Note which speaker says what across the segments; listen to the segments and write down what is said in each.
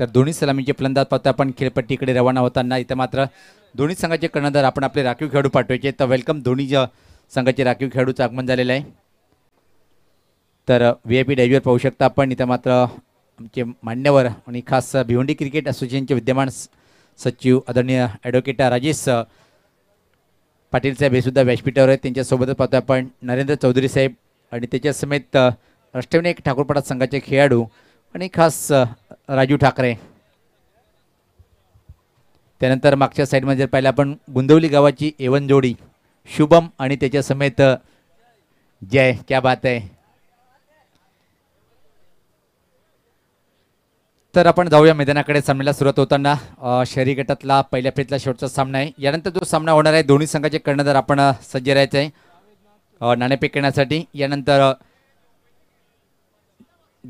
Speaker 1: तर दोन्ही सलामीचे फलंदाज पाहतो आपण खेळपट्टीकडे रवाना होताना इथं मात्र दोन्ही संघाचे कर्णधार आपण आपले राखीव खेळाडू पाठवायचे तर वेलकम दोन्ही संघाचे राखीव खेळाडूचं आगमन झालेलं आहे तर व्ही आय पी डायव्हीवर पाहू शकता आपण इथं मात्र आमचे मान्यवर आणि खास भिवंडी क्रिकेट असोसिएशनचे विद्यमान सचिव आदरणीय ॲडव्होकेट राजेश पाटील साहेब हे सुद्धा व्यासपीठावर आहेत त्यांच्यासोबतच पाहतो आपण नरेंद्र चौधरी साहेब आणि त्याच्यासमेत राष्ट्रविनायक ठाकूरपाडा संघाचे खेळाडू आणि खास राजू ठाकरे त्यानंतर मागच्या साईडमध्ये जर पाहिलं आपण गुंदवली गावाची एवन जोडी शुभम आणि त्याच्या समेत जय क्या बात आहे तर आपण जाऊया मैदानाकडे सामन्याला सुरुवात होताना शहरी गटातला पहिल्या फेरीतला शेवटचा सामना आहे यानंतर जो सामना होणार आहे दोन्ही संघाचे कर्णधार आपण सज्ज राहायचं आहे नाणेपेक करण्यासाठी यानंतर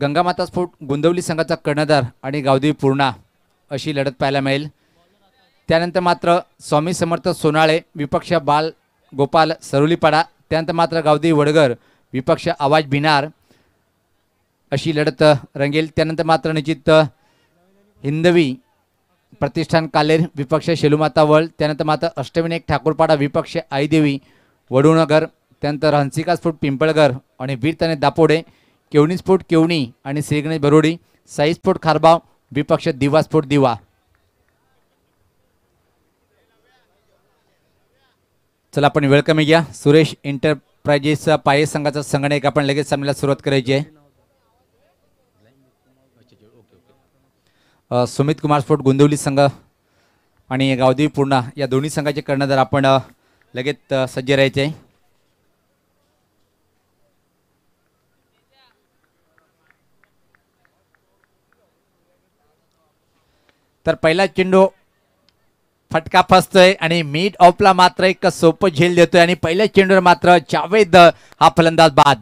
Speaker 1: गंगामाता स्फोट गोंदवली संघाचा कर्णधार आणि गावदेवी पूर्णा अशी लढत पाहायला मिळेल त्यानंतर मात्र स्वामी समर्थ सोनाळे विपक्ष बाल गोपाल सरोलीपाडा त्यानंतर मात्र गावदेवी वडगर विपक्ष आवाज भिनार अशी लढत रंगेल त्यानंतर मात्र निश्चित हिंदवी प्रतिष्ठान कालेर विपक्ष शेलुमाता वळ त्यानंतर मात्र अष्टविनायक ठाकूरपाडा विपक्ष आईदेवी वडुणगर त्यानंतर हंसिका स्फोट पिंपळगर आणि वीर दापोडे केवणी स्फोट केवणी आणि श्रीगणेश बरोडी स्फोट खारबाव विपक्ष दिवा स्फोट दिवा चला आपण वेळ कमी घ्या सुरेश एंटरप्राइजेसचा पाय संघाचा का आपण लगेच सामन्याला सुरुवात करायची आहे सुमित कुमार स्फोट गोंदवली संघ आणि गावदेवी पूर्णा या दोन्ही संघाचे कर्णधार आपण लगेच सज्ज राहायचे आहे तर पहिला चेंडू फटका फसतोय आणि मीट ऑफला मात्र एक सोपं झेल देतोय आणि पहिल्या चेंडूवर मात्र जावेद हा फलंदाज बाद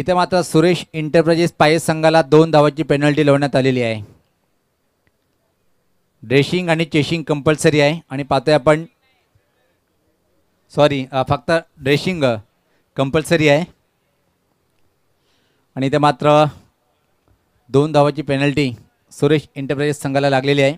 Speaker 1: इथे मात्र सुरेश इंटरप्राइजेस पायस संघाला दोन धावाची पेनल्टी लावण्यात आलेली आहे ड्रेसिंग आणि चेशिंग कंपल्सरी आहे आणि पाहतोय आपण सॉरी फक्त ड्रेशिंग कंपल्सरी आहे आणि इथे मात्र दोन धावाची पेनल्टी सुरेश एंटरप्राइजेस संघाला लागलेली आहे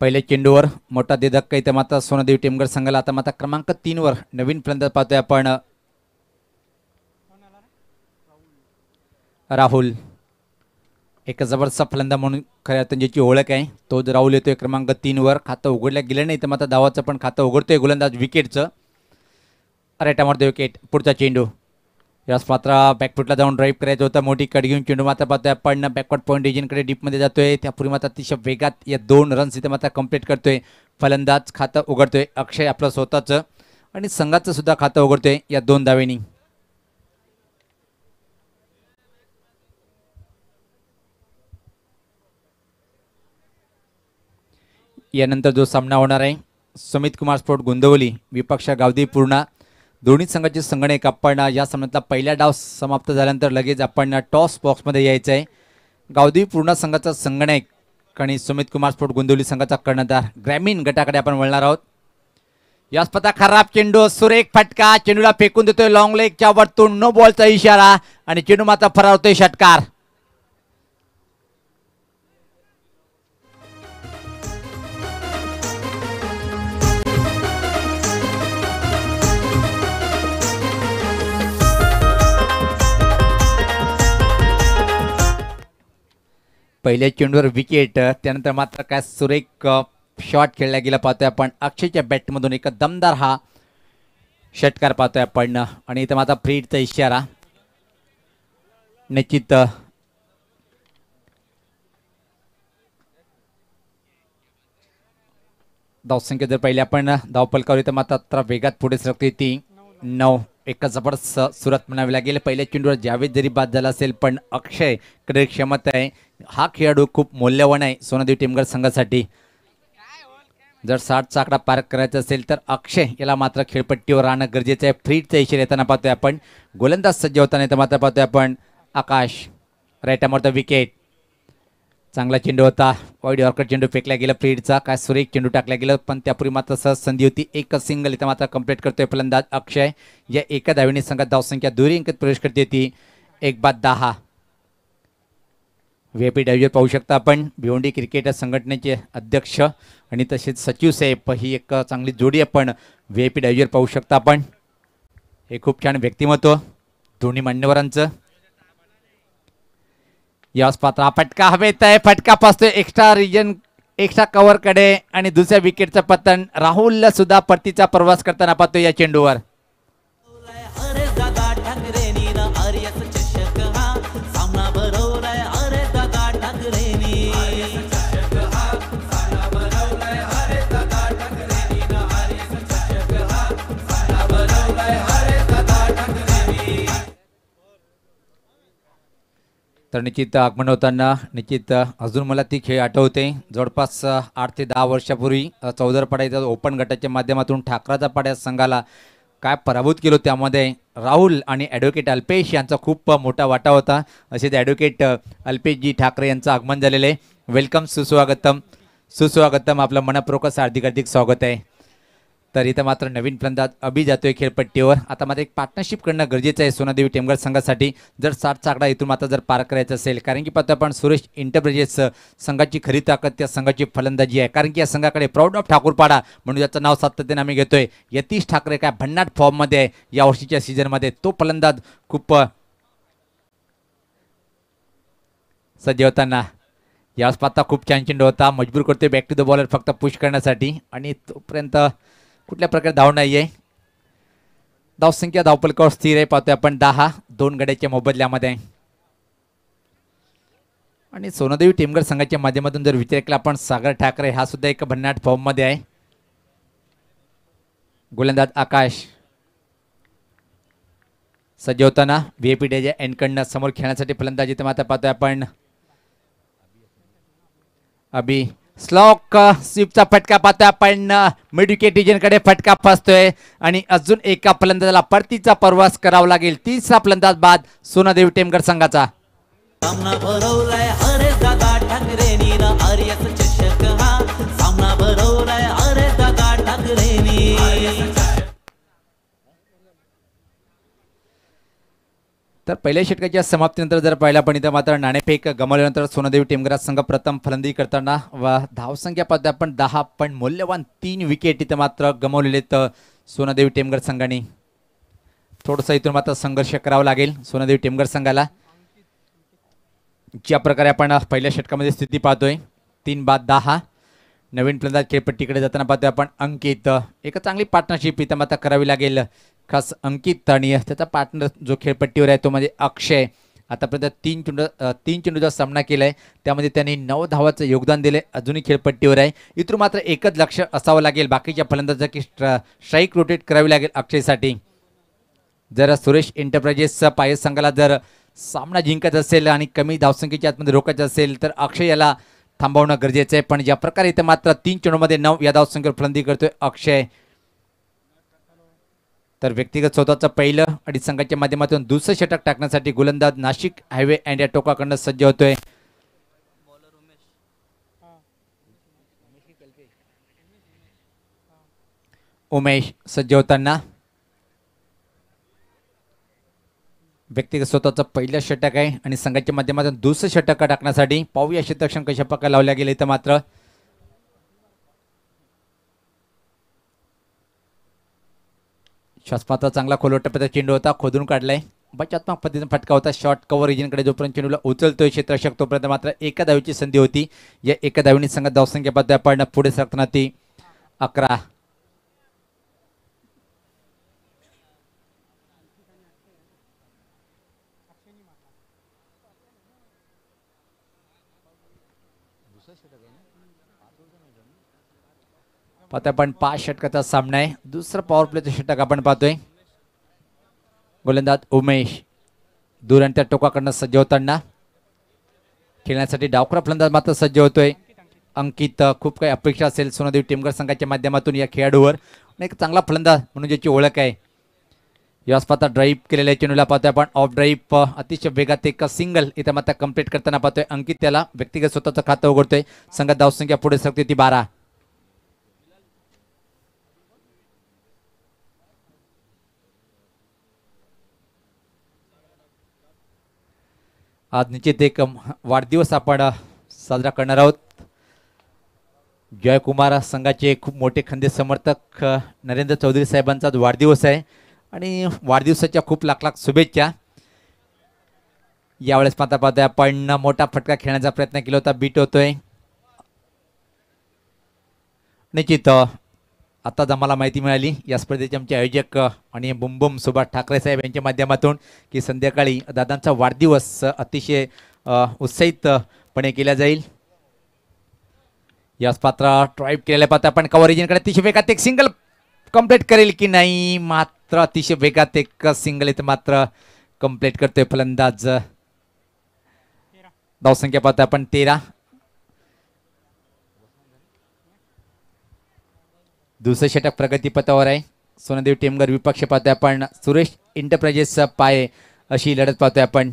Speaker 1: पहिल्या चेंडूवर मोठा देधक्का इथे मात्र सोनादेव टेमगड संघाला आता मात्र क्रमांक तीनवर नवीन फलंदाज पाहतोय आपण राहुल एक जबरदस्त फलंदा म्हणून खऱ्या त्यांची ज्याची ओळख आहे तो जर राहुल येतोय क्रमांक तीनवर खातं उघडल्या गेलं नाही तर मग आता धावाचं पण खातं उघडतोय गोलंदाज विकेटचं अरे टमाटो विकेट पुढचा चेंडू यास मात्र बॅकफुटला जाऊन ड्राईव्ह करायचं होतं मोठी कट घेऊन चेंडू मात्र पाहतोय पण बॅकवर्ड पॉईंट एजनकडे डीपमध्ये जातोय त्यापूर्वी मात्र अतिशय वेगात या दोन रन्स इथे मात्र कम्प्लीट करतोय फलंदाज खातं उघडतोय अक्षय आपलं स्वतःचं आणि संघाचं सुद्धा खातं उघडतोय या दोन दावेनी यानंतर जो सामना होणार आहे सुमित कुमार स्फोट गोंदवली विपक्ष गावदी पूर्णा दोन्ही संघाचे संगणक आपण या सामन्यातला पहिला डाव समाप्त झाल्यानंतर लगेच आपण टॉस बॉक्समध्ये यायचं आहे गावदी पूर्णा संघाचा संगणक आणि सुमित कुमार स्फोट गोंदवली संघाचा कर्णधार ग्रामीण गटाकडे आपण वळणार आहोत या स्पर्धा खराब चेंडू सुरेख फटका चेंडूला फेकून देतोय लॉंग लेगच्या वरतून नो बॉलचा इशारा आणि चेंडू माता फरार होतोय षटकार पहिल्या चेंडूवर विकेट त्यानंतर मात्र काय सुरेख शॉट खेळला गेला पाहतोय आपण अक्षयच्या बॅटमधून एक दमदार हा षटकार पाहतोय आपण आणि इथं माझा फ्रीडचा इशारा निश्चित धावसंख्या जर पहिले आपण करू तर मात्र वेगात पुढे सरकते ती नऊ एक जबरदस्त सुरुवात म्हणावी लागेल पहिल्या चेंडूवर जावेद जरी बाद झाला असेल पण अक्षय कडे क्षमता आहे हा खेळाडू खूप मौल्यवान आहे सोनादेव टेमगर संघासाठी जर साठचा आकडा पार करायचा असेल तर अक्षय याला मात्र खेळपट्टीवर राहणं गरजेचं आहे फ्रीडचा इशेर येताना पाहतोय आपण गोलंदाज सज्ज होताना येतं मात्र पाहतोय आपण आकाश रायटामरचा विकेट चांगला चेंडू होता वाईट यॉर्कर चेंडू फेकला गेला प्लेडचा काय सुरेख चेंडू टाकला गेला पण त्यापूर्वी मात्र सहज संधी होती एक सिंगल इथं मात्र कंप्लीट करतोय फलंदाज अक्षय या एका धावीने संघात धावसंख्या दुहेरी अंकित प्रवेश करते ती एक बाद दहा व्ही पी डायव्हर पाहू शकता आपण भिवंडी क्रिकेट संघटनेचे अध्यक्ष आणि तसेच सचिव साहेब ही एक चांगली जोडी आपण व्हीआयपी पी डायव्हर पाहू शकता आपण हे खूप छान व्यक्तिमत्व दोन्ही मान्यवरांचं यास पात्रा फटका हवेत आहे फटका पासतोय एक्स्ट्रा रिजन एक्स्ट्रा कव्हरकडे आणि दुसऱ्या विकेटचं पतन राहुल सुद्धा परतीचा प्रवास करताना पाहतो या चेंडूवर तर निश्चित आगमन होताना निश्चित अजून मला ती खेळ आठवते जवळपास आठ ते दहा वर्षापूर्वी चौदरपाड्याच्या ओपन गटाच्या माध्यमातून ठाकराचा पाड्या संघाला काय पराभूत केलो त्यामध्ये राहुल आणि ॲडव्होकेट अल्पेश यांचा खूप मोठा वाटा होता असेच ॲडव्होकेट अल्पेशजी ठाकरे यांचं आगमन झालेलं आहे वेलकम सुस्वागतम सुस्वागतम आपलं मनपूर्वक हार्दिक हार्दिक स्वागत आहे तर इथं मात्र नवीन फलंदाज अभि जातोय खेळपट्टीवर आता मात्र एक पार्टनरशिप करणं गरजेचं आहे सोनादेवी टेमगड संघासाठी जर साठ चाकडा इथून मात्र जर पार करायचं असेल कारण की पाहतो आपण सुरेश इंटरप्राइजेस संघाची खरी ताकद त्या संघाची फलंदाजी आहे कारण की या संघाकडे प्राऊड ऑफ ठाकूरपाडा म्हणून ज्याचं नाव सातत्याने आम्ही घेतोय यतीश ठाकरे काय भन्नाट फॉर्ममध्ये आहे या वर्षीच्या सीझनमध्ये तो फलंदाज खूप होताना यावेळेस पत्ता खूप छान होता मजबूर करतोय बॅक टू द बॉलर फक्त पुश करण्यासाठी आणि तोपर्यंत कुठल्या प्रकारे धाव नाही आहे धावसंख्या धावपलकावर स्थिर आहे पाहतोय आपण दहा दोन गड्याच्या मोबदल्यामध्ये आणि सोनादेवी टेमगर संघाच्या माध्यमातून जर विचार केला आपण सागर ठाकरे हा सुद्धा एक भन्नाट फॉर्ममध्ये आहे गोलंदाज आकाश सजवताना व्ही पी एनकडनं समोर खेळण्यासाठी फलंदाजी तर मात्र पाहतोय आपण अभि स्लॉक स्वीपचा फटका पाहतोय पण मिडविकेट कडे फटका फसतोय आणि अजून एका फलंदाजाला परतीचा प्रवास करावा लागेल तिसरा फलंदाज बाद सोनादेव टेमकर संघाचा सामना तर पहिल्या षटकाच्या समाप्तीनंतर जर पाहिला पण इथं मात्र नाणेफेक गमावल्यानंतर सोनादेवी टेमगराज संघ प्रथम फलंदी करताना व धावसंख्या पद्या पण दहा पण मौल्यवान तीन विकेट इथं मात्र गमावलेले तर सोनादेवी टेमगर संघाने थोडंसं इथून मात्र संघर्ष करावा लागेल सोनादेवी टेमगर संघाला ज्या प्रकारे आपण पहिल्या षटकामध्ये स्थिती पाहतोय तीन बाद दहा नवीन फलंदाज खेळपट्टीकडे जाताना पाहतोय आपण अंकित एक चांगली पार्टनरशिप इथं मात्र करावी लागेल खास अंकित तणीय त्याचा पार्टनर जो खेळपट्टीवर आहे तो म्हणजे अक्षय आतापर्यंत तीन चेंडू तीन चेंडूचा सामना केला आहे त्यामध्ये त्यांनी नऊ धावाचं योगदान दिले अजूनही खेळपट्टीवर आहे इतर मात्र एकच लक्ष असावं लागेल बाकीच्या फलंदाजा की स्ट्राईक रोटेट करावी लागेल अक्षयसाठी जर सुरेश एंटरप्राइजेसचा पाय संघाला जर सामना जिंकायचा असेल आणि कमी धावसंख्येच्या आतमध्ये रोकायचं असेल तर अक्षय याला थांबवणं गरजेचं आहे पण ज्या प्रकारे इथं मात्र तीन चेंडूमध्ये नऊ या धावसंख्येवर फलंदी करतोय अक्षय तर व्यक्तिगत स्वतःचं पहिलं आणि संघाच्या माध्यमातून दुसरं षटक टाकण्यासाठी गोलंदाज नाशिक हायवे अँड या टोकाकडनं सज्ज होतोय उमेश सज्ज होताना व्यक्तिगत स्वतःचं पहिलं षटक आहे आणि संघाच्या माध्यमातून दुसरं षटक टाकण्यासाठी पाहूया शतक कशा प्रकारे लावल्या गेले तर मात्र श्वासपात्र चांगला टप्प्याचा चेंडू होता खोदून काढलाय बचात्मक पद्धतीने फटका होता शॉर्ट कव्हर रिजनकडे जोपर्यंत चेंडूला उचलतोय क्षेत्र शकतोपर्यंत मात्र एका दावीची संधी होती या एका धावीने संघात धावसंख्या पडणं पुढे सरकणार ती अकरा पाहतोय आपण पाच षटकाचा सामना आहे दुसरा पॉवर प्लेचं षटक आपण पाहतोय गोलंदाज उमेश त्या टोकाकडनं सज्ज होताना खेळण्यासाठी डावखरा फलंदाज मात्र सज्ज होतोय अंकित खूप काही अपेक्षा असेल सोनादेव टेमकर संघाच्या माध्यमातून या खेळाडूवर एक चांगला फलंदाज म्हणून ज्याची ओळख आहे यास ड्राईव्ह केलेल्या चेंडूला पाहतोय आपण ऑफ ड्राईव्ह अतिशय वेगात एक सिंगल इथं मात्र कंप्लीट करताना पाहतोय अंकित त्याला व्यक्तिगत स्वतःचं खातं उघडतोय संघात धावसंख्या पुढे सरकते ती बारा आज निश्चित एक वाढदिवस आपण साजरा करणार आहोत जयकुमार संघाचे खूप मोठे खंदे समर्थक नरेंद्र चौधरी साहेबांचा आज वाढदिवस आहे आणि वाढदिवसाच्या खूप लाख लाख शुभेच्छा यावेळेस पाहता पाहता आपण मोठा फटका खेळण्याचा प्रयत्न केला होता बीट होतोय निश्चित आत्ताच आम्हाला माहिती मिळाली या स्पर्धेचे आमचे आयोजक आणि बुमबुम सुभाष ठाकरे साहेब यांच्या माध्यमातून की संध्याकाळी दादांचा वाढदिवस अतिशय उत्साहितपणे केला जाईल याच पात्र ट्राईब केलेल्या पात्र आपण कवरेजिनकडे अतिशय वेगात एक सिंगल कम्प्लीट करेल की नाही मात्र अतिशय वेगात एक सिंगल इथं मात्र कंप्लीट करतोय फलंदाज धावसंख्या पाहतोय आपण तेरा दुसरं षटक प्रगतीपथावर आहे सोनदेव टेमगर विपक्ष पाहतोय आपण सुरेश इंटरप्राइजेसचा पाय अशी लढत पाहतोय आपण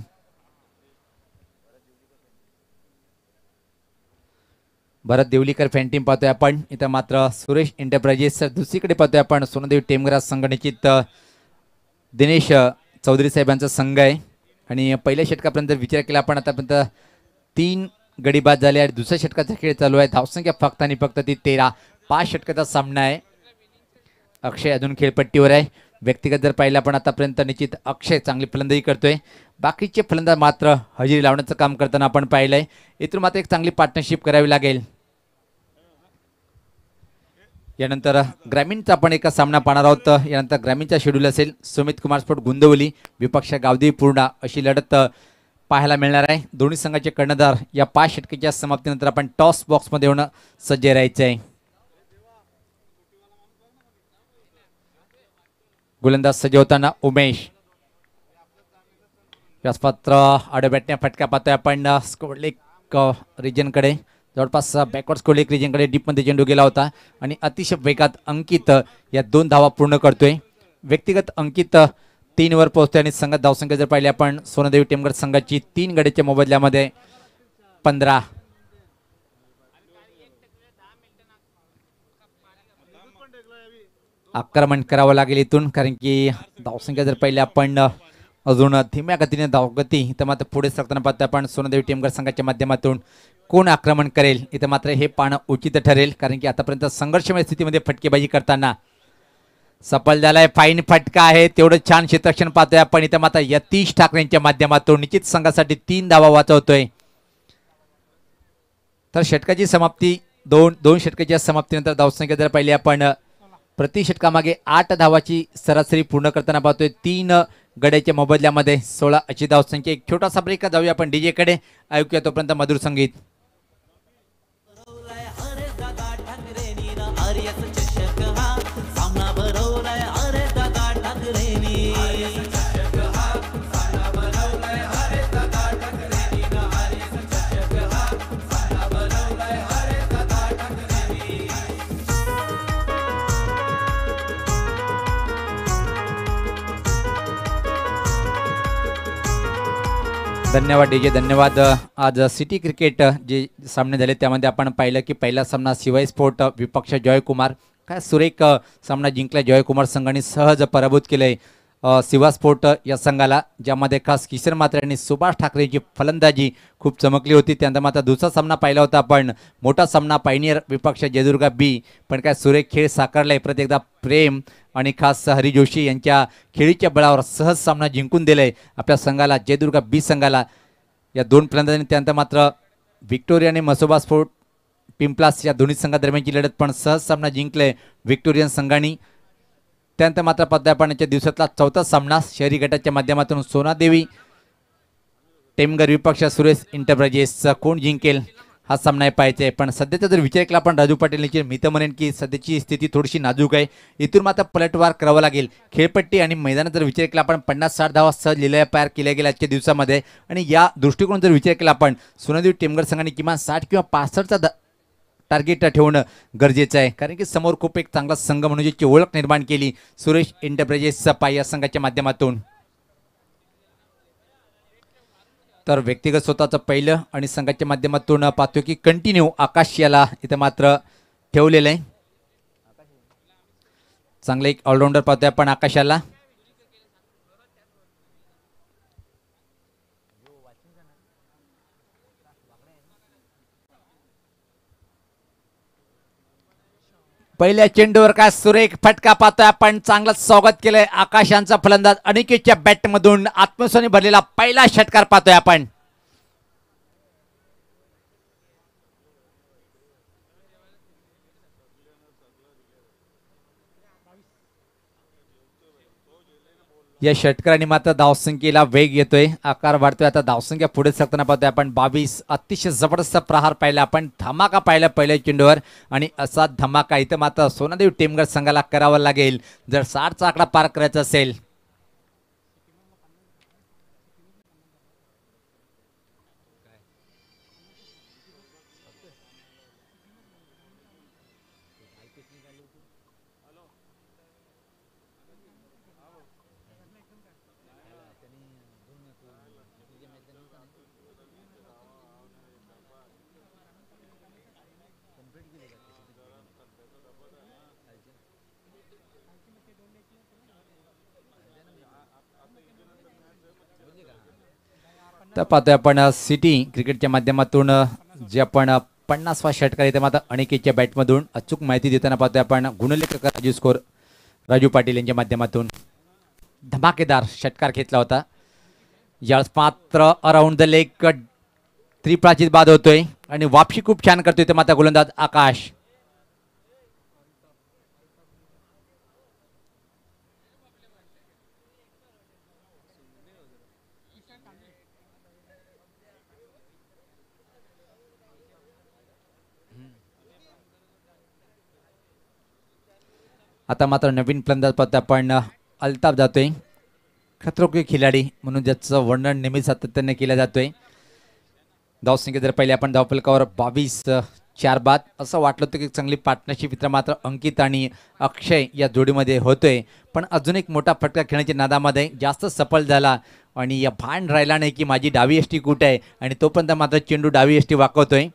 Speaker 1: भरत देवलीकर फॅन टीम पाहतोय आपण इथं मात्र सुरेश एंटरप्राइजेस दुसरीकडे पाहतोय आपण सोनदेव टेमगरा निश्चित दिनेश चौधरी साहेबांचा संघ आहे आणि पहिल्या षटकापर्यंत विचार केला आपण आतापर्यंत तीन गडी बाद झाले आणि दुसऱ्या षटकाचा खेळ चालू आहे धावसंख्या फक्त आणि फक्त ती तेरा पाच षटकाचा सामना आहे अक्षय अजून खेळपट्टीवर आहे व्यक्तिगत जर पाहिलं आपण आतापर्यंत निश्चित अक्षय चांगली फलंदाजी करतोय बाकीचे फलंदाज मात्र हजेरी लावण्याचं काम करताना आपण पाहिलंय इथून मात्र एक चांगली पार्टनरशिप करावी लागेल यानंतर ग्रामीणचा आपण एका सामना पाहणार आहोत यानंतर ग्रामीणचा शेड्यूल असेल सुमित कुमार स्फोट गुंदवली विपक्ष गावदेवी पूर्णा अशी लढत पाहायला मिळणार आहे दोन्ही संघाचे कर्णधार या पाच षटकेच्या समाप्तीनंतर आपण टॉस बॉक्समध्ये येऊन सज्ज राहायचं आहे गोलंदाज सजवताना उमेश पात्र आडबॅटने फटका पाहतोय पण रिजन रिजनकडे जवळपास बॅकवर्ड स्कोडलिक रिजनकडे डीपमध्ये चेंडू गेला होता आणि अतिशय वेगात अंकित या दोन धावा पूर्ण करतोय व्यक्तिगत अंकित तीनवर पोहोचतोय आणि संघात धावसंख्या जर पाहिली आपण सोनदेवी टेमगड संघाची तीन गड्याच्या मोबदल्यामध्ये पंधरा आक्रमण करावं लागेल इथून कारण की धावसंख्या जर पहिले आपण अजून धीम्या गतीने धावगती इथं मात्र पुढे सरताना पाहतो आपण सोनदेवी टीमगड संघाच्या माध्यमातून कोण आक्रमण करेल इथं मात्र हे पाहणं उचित ठरेल कारण की आतापर्यंत संघर्षमय स्थितीमध्ये फटकेबाजी करताना सफल झालाय फाईन फटका आहे तेवढं छान क्षेत्रक्षण पाहतोय आपण इथं मात्र यतीश ठाकरेंच्या माध्यमातून निश्चित संघासाठी तीन धावा वाचवतोय तर षटकाची समाप्ती दोन दोन षटकाच्या समाप्तीनंतर धावसंख्या जर पहिले आपण प्रति षटकामागे आठ धावाची सरासरी पूर्ण करताना पाहतोय तीन गड्याच्या मोबदल्यामध्ये सोळा अशी संख्या एक छोटासा ब्रेक जाऊया आपण डीजेकडे ऐकूया तोपर्यंत मधुर संगीत धन्यवाद डीजे धन्यवाद आज सिटी क्रिकेट जे सामने झाले त्यामध्ये आपण पाहिलं की पहिला सामना शिवाय स्फोट विपक्ष जयकुमार काय सुरेख सामना जिंकला जयकुमार संघाने सहज पराभूत केले शिवास्फोट या संघाला ज्यामध्ये खास किशन मात्रे आणि सुभाष ठाकरेची फलंदाजी खूप चमकली होती त्यानंतर मात्र दुसरा सामना पाहिला होता पण मोठा सामना पायनियर विपक्ष जयदुर्गा बी पण काय सुरेख खेळ साकारलाय प्रत्येकदा प्रेम आणि खास हरी जोशी यांच्या खेळीच्या बळावर सहज सामना जिंकून दिलाय आपल्या संघाला जयदुर्गा बी संघाला या दोन फलंदाजांनी त्यानंतर मात्र व्हिक्टोरिया आणि मसोबा स्फोट पिंपलास या दोन्ही संघादरम्यानची लढत पण सहज सामना जिंकले व्हिक्टोरियन संघाने त्यानंतर मात्र पदार्पणाच्या दिवसातला चौथा सामना शहरी गटाच्या माध्यमातून सोनादेवी टेमगर विपक्ष सुरेश इंटरप्राइजेसचा कोण जिंकेल हा सामना आहे पाहिजे पण सध्याचा जर विचार केला आपण राजू पाटील यांची मी तर म्हणेन की सध्याची स्थिती थोडीशी नाजूक आहे इथून मात्र पलटवार करावा लागेल खेळपट्टी आणि मैदानात जर विचार केला आपण पन्नास साठ धावा सहज लिहिल्या पार केल्या गेल्या आजच्या दिवसामध्ये आणि या दृष्टिकोन जर विचार केला आपण सोनादेव टेमगर संघाने किमान साठ किंवा पासष्टचा दा टार्गेट ठेवणं गरजेचं आहे कारण की समोर खूप एक चांगला संघ म्हणून ज्याची ओळख निर्माण केली सुरेश एंटरप्राइजेसचा पाय या संघाच्या माध्यमातून तर व्यक्तिगत स्वतःचं पहिलं आणि संघाच्या माध्यमातून पाहतो की कंटिन्यू आकाश याला इथे मात्र ठेवलेलं आहे चांगलं एक ऑलराऊंडर पाहतोय आपण आकाशाला पहिल्या चेंडूवर काय सुरेख फटका पाहतोय आपण चांगलं स्वागत केलंय आकाशांचा फलंदाज अनिकेतच्या बॅटमधून आत्मसोनी भरलेला पहिला षटकार पाहतोय आपण या षटकराने मात्र धावसंख्येला वेग येतोय आकार वाढतोय आता धावसंख्या पुढे सरताना पाहतोय आपण बावीस अतिशय जबरदस्त प्रहार पाहिला आपण धमाका पाहिला पहिल्या चेंडूवर आणि असा धमाका इथं मात्र सोनादेव टीमगड संघाला करावा लागेल जर साठचा आकडा पार करायचा असेल तर पाहतोय आपण सिटी क्रिकेटच्या माध्यमातून जे आपण पन्नासवा षटकार येते मात्र अनिकेतच्या बॅटमधून अचूक माहिती देताना पाहतोय आपण गुणलेखक राजू स्कोर राजू पाटील यांच्या माध्यमातून धमाकेदार षटकार घेतला होता यावेळेस मात्र अराउंड द लेक त्रिप्राचीत बाद होतोय आणि वापशी खूप छान करतोय ते मात्र गोलंदाज आकाश आता मात्र नवीन फलंदाजपद आपण अल्ताप जातोय खतरोके खिलाडी म्हणून ज्याचं वर्णन नेहमी सातत्याने केलं जातोय संख्या जर पहिले आपण धावपलकावर बावीस चार बाद असं वाटलं होतं की चांगली पार्टनरशिप इतर मात्र अंकित आणि अक्षय या जोडीमध्ये होतोय पण अजून एक मोठा फटका खेळण्याच्या नादामध्ये जास्त सफल झाला आणि या भान राहिला नाही की माझी डावी एष्टी कुठे आहे आणि तोपर्यंत मात्र चेंडू डावी एष्टी वाकवतोय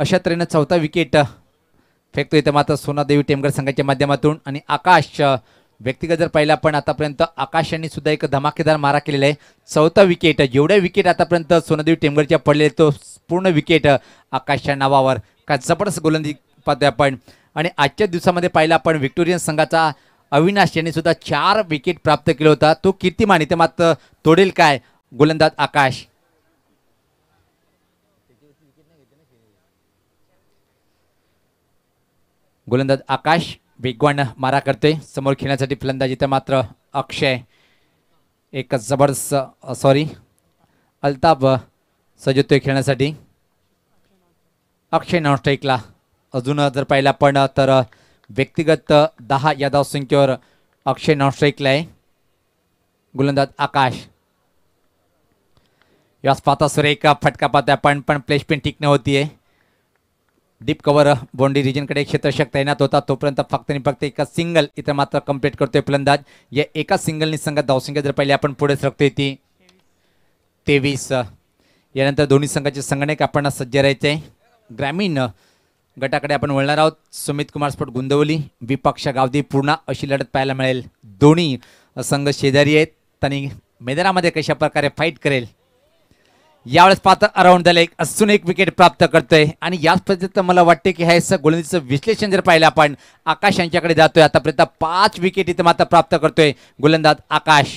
Speaker 1: अशा तऱ्हेनं चौथा विकेट फेकतो इथं मात्र सोनादेवी देवी संघाच्या माध्यमातून आणि आकाश व्यक्तिगत जर पाहिलं पण आतापर्यंत आकाश यांनी सुद्धा एक धमाकेदार मारा केलेला आहे चौथा विकेट जेवढ्या विकेट आतापर्यंत सोनादेवी टेमगरच्या पडले तो पूर्ण विकेट आकाशच्या नावावर काय जबरदस्त गोलंदी पाहतोय आपण आणि आजच्या दिवसामध्ये पाहिला आपण विक्टोरियन संघाचा अविनाश यांनी सुद्धा चार विकेट प्राप्त केला होता तो कीर्तिमान ते मात्र तोडेल काय गोलंदाज आकाश गोलंदाज आकाश वेगवान मारा करते समोर खेळण्यासाठी फलंदाजी तर मात्र अक्षय एक जबरदस्त सॉरी अल्ताप सजतोय खेळण्यासाठी अक्षय नॉनस्ट्राईकला अजून जर पाहिलं पण तर व्यक्तिगत दहा यादव संख्येवर अक्षय नॉनस्ट्राईकला आहे गोलंदाज आकाश या पाहता सुरेख फटका पाहता पण पण प्लेसमेंट ठीक नव्हती आहे डीप कवर बाउंड्री रिजनकडे क्षेत्रशक्त तैनात होता तोपर्यंत फक्त आणि फक्त एका सिंगल इतर मात्र कम्प्लीट करतोय फलंदाज या एका सिंगलनी संघात धावसंख्या जर पहिले आपण पुढे सरकतोय ती तेवीस यानंतर दोन्ही संघाचे संगणक आपण सज्ज राहायचे ग्रामीण गटाकडे आपण वळणार आहोत सुमित कुमार स्पोर्ट गुंदवली विपक्ष गावदी पूर्णा अशी लढत पाहायला मिळेल दोन्ही संघ शेजारी आहेत त्यांनी मैदानामध्ये कशा प्रकारे फाईट करेल यावेळेस पात्र अराउंड झालं एक असून एक विकेट प्राप्त करतोय आणि याच पद्धतीत मला वाटते की ह्या गोलंदीचं विश्लेषण जर पाहिलं आपण आकाश यांच्याकडे जातोय आतापर्यंत पाच विकेट इथं मात्र प्राप्त करतोय गोलंदाज आकाश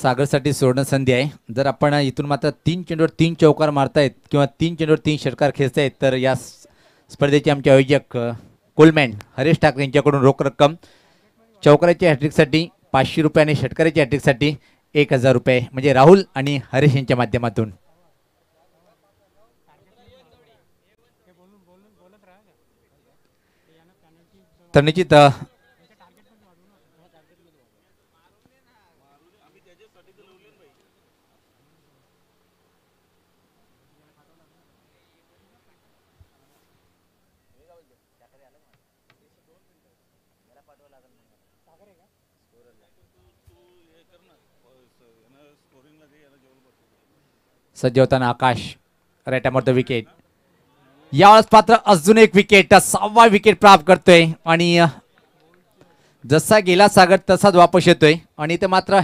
Speaker 1: सागरसाठी सोडणं संधी आहे जर आपण इथून मात्र तीन चेंडूवर तीन चौकार मारतायत किंवा तीन चेंडूवर तीन षटकार खेचतायत तर या स्पर्धेचे आमचे आयोजक कोलमॅन हरेश ठाकरे यांच्याकडून रोख रक्कम चौकाराच्या हॅट्रिकसाठी पाचशे रुपये आणि षटकाराच्या हॅट्रिकसाठी एक हजार रुपये म्हणजे राहुल आणि हरेश यांच्या माध्यमातून तर निश्चित सज्ज होताना आकाश रेट अमॉट द विकेट यावेळेस मात्र अजून एक विकेट सहावा विकेट प्राप्त करतोय आणि जसा गेला सागर तसाच वापस येतोय आणि ते मात्र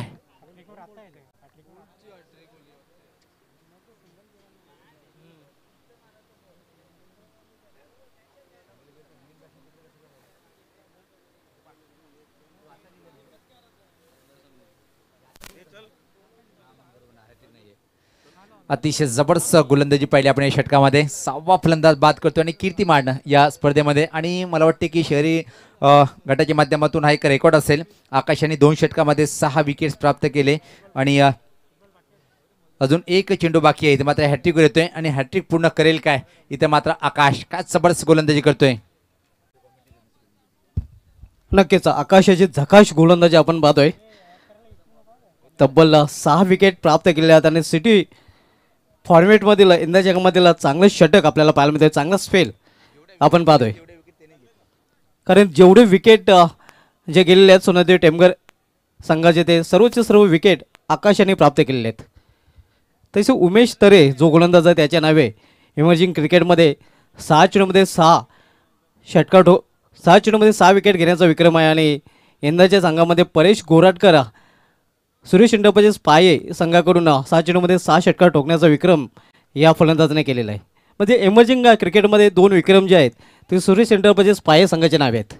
Speaker 1: अतिशय जबरदस्त गोलंदाजी पाहिली आपण या षटकामध्ये सहावा फलंदाज बाद करतो आणि कीर्ती मांडणं या स्पर्धेमध्ये आणि मला वाटते की शहरी गटाच्या माध्यमातून हा एक रेकॉर्ड असेल आकाशाने दोन षटकामध्ये सहा विकेट्स प्राप्त केले आणि अजून एक चेंडू बाकी आहे इथे मात्र हॅट्रिक येतोय आणि हॅट्रिक पूर्ण करेल काय इथे मात्र आकाश काय जबरदस्त गोलंदाजी करतोय
Speaker 2: नक्कीच आकाशाची झकाश गोलंदाजी आपण पाहतोय तब्बल सहा विकेट प्राप्त केले आणि सिटी फॉर्मेटमधील इंदा जगामधील चांगलं षटक आपल्याला पाहायला मिळतंय चांगला स्पेल आपण पाहतोय कारण जेवढे विकेट जे गेलेले आहेत सोनादेव टेमगर संघाचे ते सर्वोच्च सर्व विकेट आकाशाने प्राप्त केलेले आहेत तसे उमेश तरे जो गोलंदाज आहे त्याच्या नावे इमर्जिंग क्रिकेटमध्ये सहा चेंडूमध्ये सहा षटकाट हो सहा चेंडूमध्ये सहा विकेट घेण्याचा विक्रम आहे आणि यंदाच्या संघामध्ये परेश गोराटकर सुरेश इंडप्पाचे पाये संघाकडून सहा चेंडूमध्ये सहा षटकार टोकण्याचा विक्रम या फलंदाजाने केलेला आहे म्हणजे एमर्जिंग क्रिकेटमध्ये दोन विक्रम जे आहेत ते सुरेश इंडप्पाचे पाये संघाचे नावे आहेत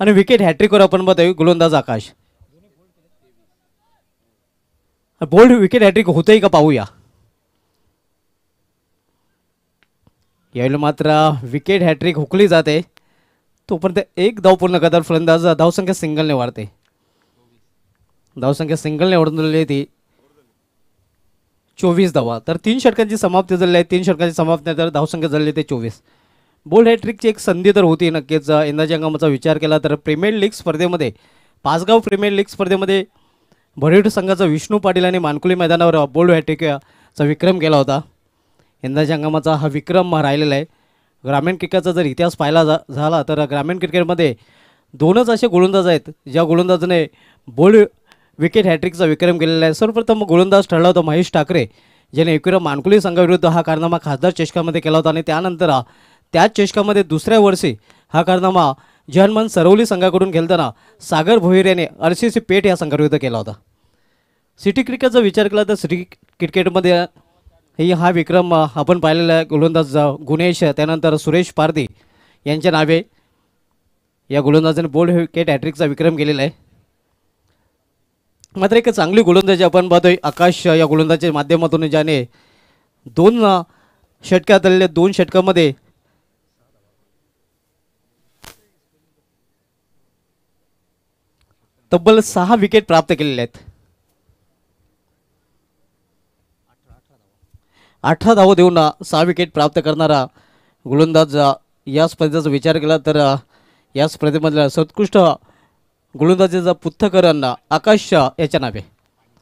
Speaker 2: आणि विकेट हॅट्रिकवर आपण बघतोय गोलंदाज आकाश बोल्ड विकेट हॅट्रिक होतंय का पाहूया यावेळी मात्र विकेट हॅट्रिक हुकली जाते तोपर्यंत एक धाव पूर्ण करतात फलंदाज धावसंख्या सिंगलने वाढते धावसंख्या सिंगलने ओढून दिलेली आहे ती चोवीस धावा तर तीन षटकांची समाप्ती झाली आहे तीन षटकांची समाप्ती तर धावसंख्या झालेली ते चोवीस बोल्ड हॅट्रिकची एक संधी तर होती नक्कीच इंदाजी हंगामाचा विचार केला तर प्रीमियर लीग स्पर्धेमध्ये पाचगाव प्रीमियर लीग स्पर्धेमध्ये भरीड संघाचा विष्णू पाटील आणि मानकुली मैदानावर बोल्ड हॅट्रिकचा विक्रम केला होता इंदाजी हंगामाचा हा विक्रम राहिलेला आहे ग्रामीण क्रिकेटचा जर इतिहास पाहिला जा झाला तर ग्रामीण क्रिकेटमध्ये दोनच असे गोलंदाज आहेत ज्या गोलंदाजाने बोल्ड विकेट हॅट्रिकचा विक्रम केलेला आहे सर्वप्रथम गोलंदाज ठरला होता महेश ठाकरे ज्याने एकविरा मानकुली संघाविरुद्ध हा कारनामा खासदार चषकामध्ये केला होता आणि त्यानंतर त्याच चषकामध्ये दुसऱ्या वर्षी हा कारनामा जहनमन सरवली संघाकडून खेळताना सागर भोईर याने आर पेठ या संघाविरुद्ध केला होता सिटी क्रिकेटचा विचार केला तर सिटी क्रिकेटमध्ये ही हा विक्रम आपण पाहिलेला आहे गोलंदाज गुणेश त्यानंतर सुरेश पारदी यांच्या नावे या गोलंदाजाने बोल्ड विकेट हॅट्रिकचा विक्रम केलेला आहे मात्र एक चांगली गोलंदाजी आपण पाहतोय आकाश या गोलंदाजाच्या माध्यमातून ज्याने दोन षटकात आलेल्या दोन षटकामध्ये तब्बल सहा विकेट प्राप्त केलेले आहेत अठरा धावं देऊन सहा विकेट प्राप्त करणारा गोलंदाज या स्पर्धेचा विचार केला तर या स्पर्धेमधल्या सत्कृष्ट गोलंदाजीचा पुथकरण आकाश याच्या नावे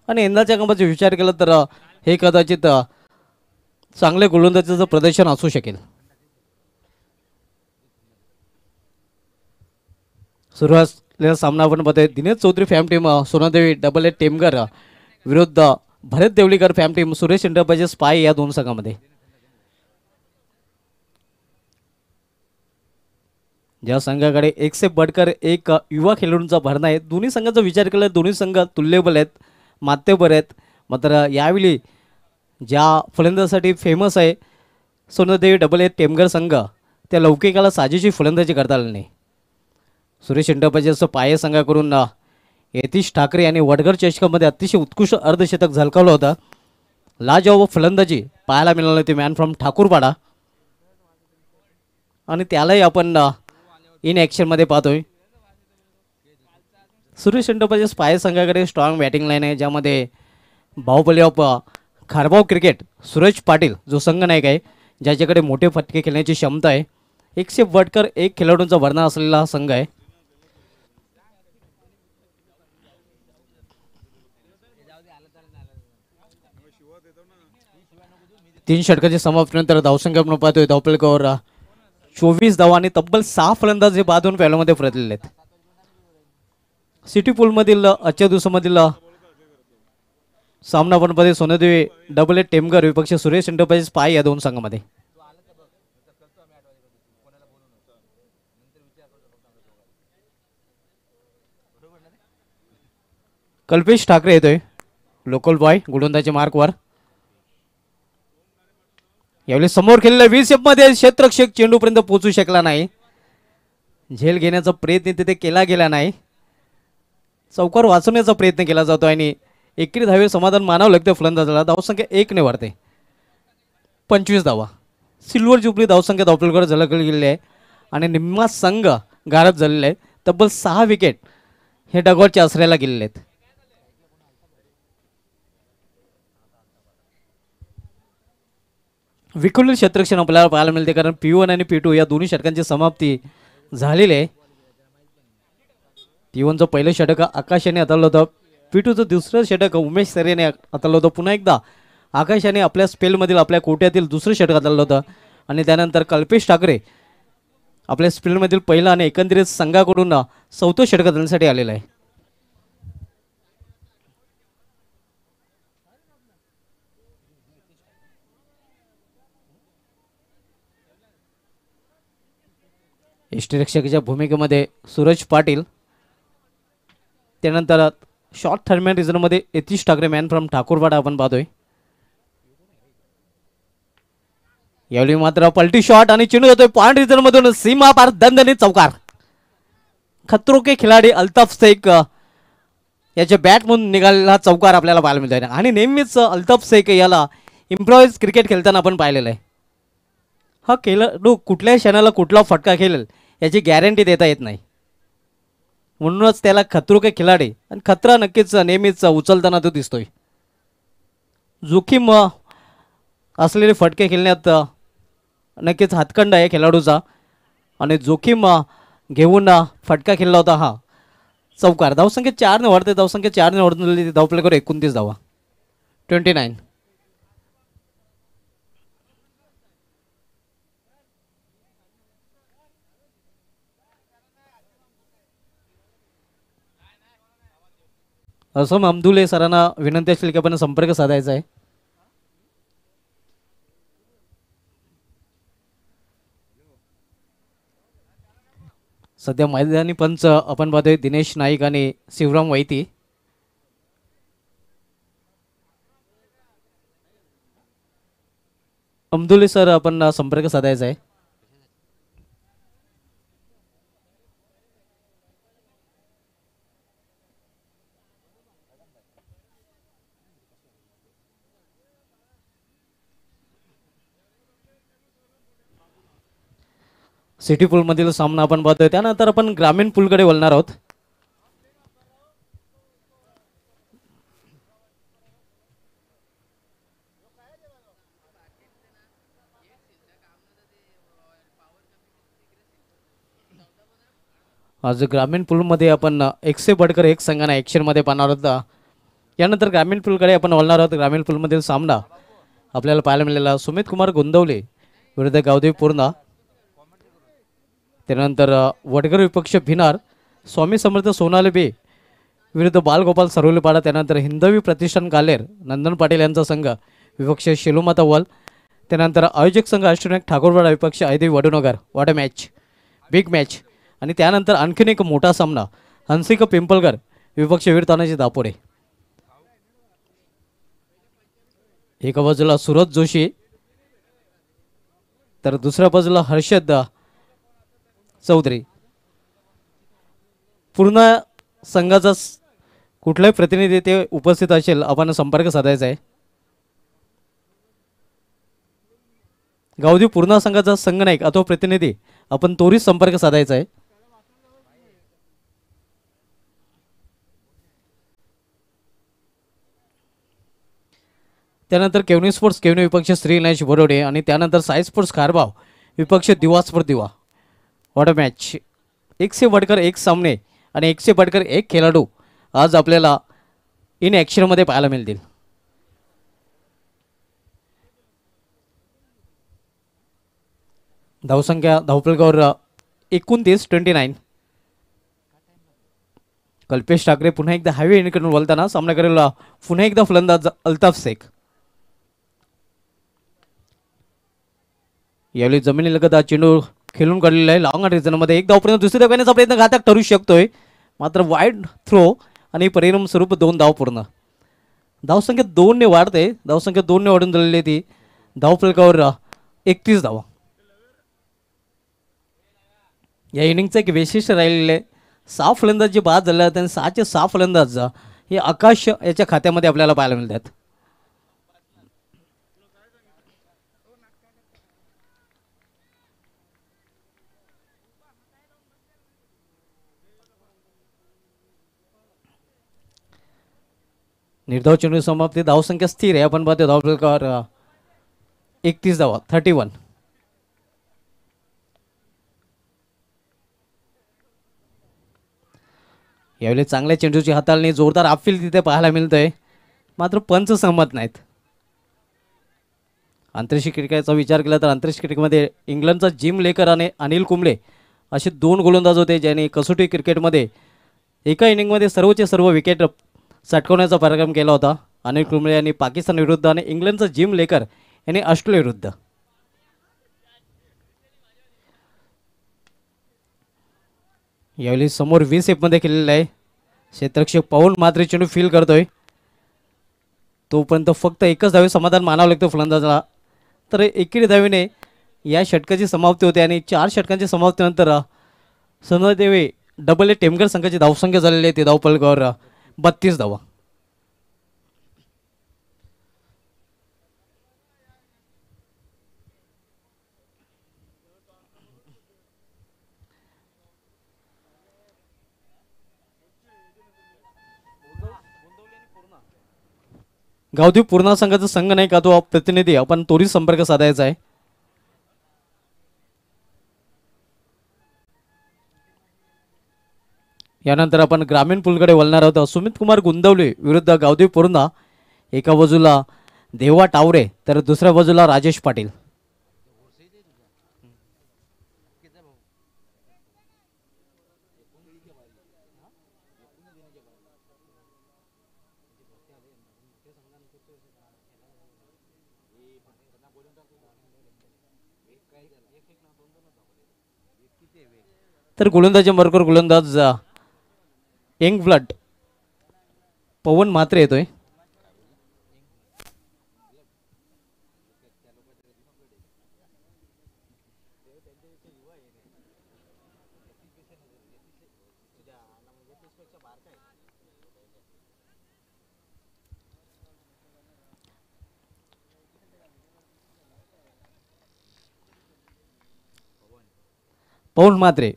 Speaker 2: आणि यंदाच्या कामाचा विचार केला तर हे कदाचित चांगले गोलंदाजीचं प्रदर्शन असू शकेल सुरू असलेल्या मध्ये दिनेश चौधरी फॅम team Sonadevi double A Temgar विरुद्ध भरत देवलीकर फॅम टीम सुरेश इंटरप्राइजेस पाय या दोन संघामध्ये ज्या संघाकडे से बडकर एक युवा खेळाडूंचा भरणा आहे दोन्ही संघाचा विचार केला दोन्ही संघ तुल्यबल आहेत मात्यबर आहेत मात्र यावेळी ज्या फलंदाजासाठी फेमस आहे सोनदेवी डबल ए टेमगर संघ त्या लौकिकाला साजेशी फलंदाजी करता आली नाही सुरेश इंडपाजी असं पाय संघाकडून यतीश ठाकरे आणि वडगर चषकामध्ये अतिशय उत्कृष्ट अर्धशतक झलकावलं होतं लाजवाब फलंदाजी पाहायला मिळाली होती मॅन फ्रॉम ठाकूरपाडा आणि त्यालाही आपण इन मध्ये पाहतोय सुरेश चंडोपाच्या स्पायर संघाकडे स्ट्रॉंग बॅटिंग लाईन आहे ज्यामध्ये बाहुबली ऑफ खारबाव क्रिकेट सुरेश पाटील जो संघ नायक आहे ज्याच्याकडे मोठे फटके खेळण्याची क्षमता आहे एकशे वटकर एक खेळाडूंचा वर्णन असलेला हा संघ आहे तीन षटकाच्या समाप्तीनंतर धावसंख्या आपण पाहतोय कौर चोवीस धावांनी तब्बल सहा फलंदाज हे बाद होऊन पॅलोमध्ये परतलेले आहेत सिटी मधील आजच्या दिवसामधील सामना वनपदे सोनदेवी डबल ए टेमगर विपक्ष सुरेश एंटरप्राइजेस पाय या दोन संघामध्ये कल्पेश ठाकरे येतोय लोकल बॉय गुडोंदाच्या मार्कवर यावेळी समोर खेळलेल्या वीस मध्ये क्षेत्रक्षक चेंडूपर्यंत पोहोचू शकला नाही झेल घेण्याचा प्रयत्न तिथे केला गेला नाही चौकार वाचवण्याचा प्रयत्न केला जातो आणि एकरी धावे समाधान मानावं लागतं फलंदाजाला धावसंख्या एकने वाढते पंचवीस धावा सिल्वर जुबली धावसंख्या धावपलकडे झलकली गेलेली आहे आणि निम्मा संघ गारब झालेला आहे तब्बल सहा विकेट हे डगॉटच्या आसऱ्याला गेलेले आहेत विकुल क्षेत्रक्षण आपल्याला पाहायला मिळते कारण पी वन आणि पी टू या दोन्ही षटकांची समाप्ती झालेली आहे पी वनचं पहिलं षटक आकाशाने हाताळलं होतं पी टूचं दुसरं षटक उमेश सर हाताळलं होतं पुन्हा एकदा आकाशाने आपल्या स्पेलमधील आपल्या कोट्यातील दुसरं षटक हाताळलं होतं आणि त्यानंतर कल्पेश ठाकरे आपल्या स्पेलमधील पहिलं आणि एकंदरीत संघाकडून चौथं षटक हाताळण्यासाठी आलेलं आहे यष्टीरक्षकाच्या भूमिकेमध्ये सूरज पाटील त्यानंतर short third man Yatish Thackeray man from Thakurwada आपण पाहतोय यावेळी मात्र पलटी शॉट आणि चिन्ह जातोय पॉईंट रिझन मधून सीमा पार दंदनी चौकार खतरो खिलाडी अल्ताफ शेख याच्या बॅटमधून निघालेला चौकार आपल्याला पाहायला मिळतोय आणि नेहमीच अल्ताफ शेख याला इम्प्लॉईज क्रिकेट खेळताना आपण पाहिलेलं आहे हा नो कुठल्याही क्षणाला कुठला फटका खेळेल याची गॅरंटी देता येत नाही म्हणूनच त्याला खतरू के खिलाडी आणि खतरा नक्कीच नेहमीच उचलताना तो दिसतोय जोखीम असलेले फटके खेळण्यात नक्कीच हातखंड आहे खेळाडूचा आणि जोखीम घेऊन फटका खेळला होता हा चौकार धावसंख्या चारने वाढते धावसंख्या चारने वाढून धावपलेकर एकोणतीस धावा ट्वेंटी नाईन असं मामदुले सरांना विनंती असेल की आपण संपर्क साधायचा आहे सध्या मैदानी पंच आपण पाहतोय दिनेश नाईक आणि शिवराम वैती अमदुले सर आपण संपर्क साधायचा आहे सिटी पूलमधील सामना आपण पाहतोय त्यानंतर आपण ग्रामीण पूलकडे वळणार आहोत आज ग्रामीण मध्ये आपण एकशे बडकर एक संघाने मध्ये पाहणार आहोत यानंतर ग्रामीण पूलकडे आपण वळणार आहोत ग्रामीण पूलमधील सामना आपल्याला पाहायला मिळालेला सुमित कुमार गोंदवले विरुद्ध गावदेवी पूर्णा त्यानंतर वडगर विपक्ष भिनार स्वामी समर्थ सोनाले बे विरुद्ध बालगोपाल सरोलीपाडा त्यानंतर हिंदवी प्रतिष्ठान गालेर नंदन पाटील यांचा संघ विपक्ष शिलोमाता वल त्यानंतर आयोजक संघ अष्टनायक ठाकूरवाडा विपक्ष Aaidevi Vadunagar what a match big match आणि त्यानंतर आणखीन एक मोठा सामना हंसिक पिंपलगर विपक्ष वीर तानाजी दापोडे एका बाजूला सुरत जोशी तर दुसऱ्या बाजूला हर्षद चौधरी पूर्ण संघाचा कुठलाही प्रतिनिधी ते उपस्थित असेल आपण संपर्क साधायचा आहे गावदी पूर्ण संघाचा संघनायक अथवा प्रतिनिधी आपण तोरीच संपर्क साधायचा आहे त्यानंतर केवनी स्पोर्ट्स केवनी विपक्ष श्रीनाश बरोडे आणि त्यानंतर साई स्पोर्ट्स खारबाव विपक्ष दिवा पर दिवा वॉट मॅच एकशे वडकर एक सामने आणि एकशे वडकर एक खेळाडू आज आपल्याला इन मध्ये पाहायला मिळतील धावसंख्या धावपलकावर एकोणतीस ट्वेंटी नाईन कल्पेश ठाकरे पुन्हा एकदा हायवे इनकडून बोलताना सामना करेल पुन्हा एकदा फलंदाज अल्ताफ शेख यावेळी जमिनीलगत हा चेंडू खेळून काढलेला आहे लॉंग रिझनमध्ये एक धावपर्यंत दुसरी धाव आपण प्रयत्न घातक ठरू शकतोय मात्र वाईड थ्रो आणि परिणाम स्वरूप दोन धाव पूर्ण धावसंख्या दोनने वाढते धावसंख्या दोनने वाढून झालेली ती धाव फलकावर एकतीस धावा या इनिंगचं एक वैशिष्ट्य राहिलेलं आहे सहा फलंदाज जे बाद झाले आहेत आणि सहाचे सहा फलंदाज हे आकाश याच्या खात्यामध्ये आपल्याला पाहायला मिळतात निर्धाव चेंडू समाप्ती धावसंख्या स्थिर आहे आपण पाहतो धावकर एकतीस धावा थर्टी वन यावेळी चांगल्या चेंडूची हाताळणी जोरदार अपफील तिथे पाहायला मिळतंय मात्र पंच संमत नाहीत आंतरराष्ट्रीय क्रिकेटचा विचार केला तर आंतरराष्ट्रीय क्रिकेटमध्ये इंग्लंडचा जिम लेकर आणि अनिल कुंबळे असे दोन गोलंदाज होते ज्यांनी कसोटी क्रिकेटमध्ये एका इनिंगमध्ये सर्वचे सर्व विकेट सटकवण्याचा पराक्रम केला होता अनिल कुंबळे यांनी पाकिस्तान विरुद्ध आणि इंग्लंडचा जिम लेकर यांनी ऑस्ट्रेलिया विरुद्ध यावेळी समोर वीस एपमध्ये खेळलेला आहे क्षेत्रक्षक पाहून मात्र चेंडू फील करतोय तोपर्यंत फक्त एकच धावी समाधान मानावं लागतं फलंदाजाला तर एकेरी धावीने या षटकाची समाप्ती होते आणि चार षटकांच्या समाप्तीनंतर सनदेवे डबल ए टेमकर संघाची धावसंख्या झालेली आहे ते धावपलकावर बत्तीस धावा गावदीप पूर्णा संघाचा संघ नाही का तो प्रतिनिधी आपण तोरी संपर्क साधायचा आहे यानंतर आपण ग्रामीण पूलकडे वळणार आहोत सुमित कुमार गुंदवले विरुद्ध गावदेव पुरुंदा एका बाजूला देवा टावरे तर दुसऱ्या बाजूला राजेश पाटील तर गोलंदाजी मरकर गोलंदाज यंग ब्लड पवन मात्र येतोय Pawan Mhatre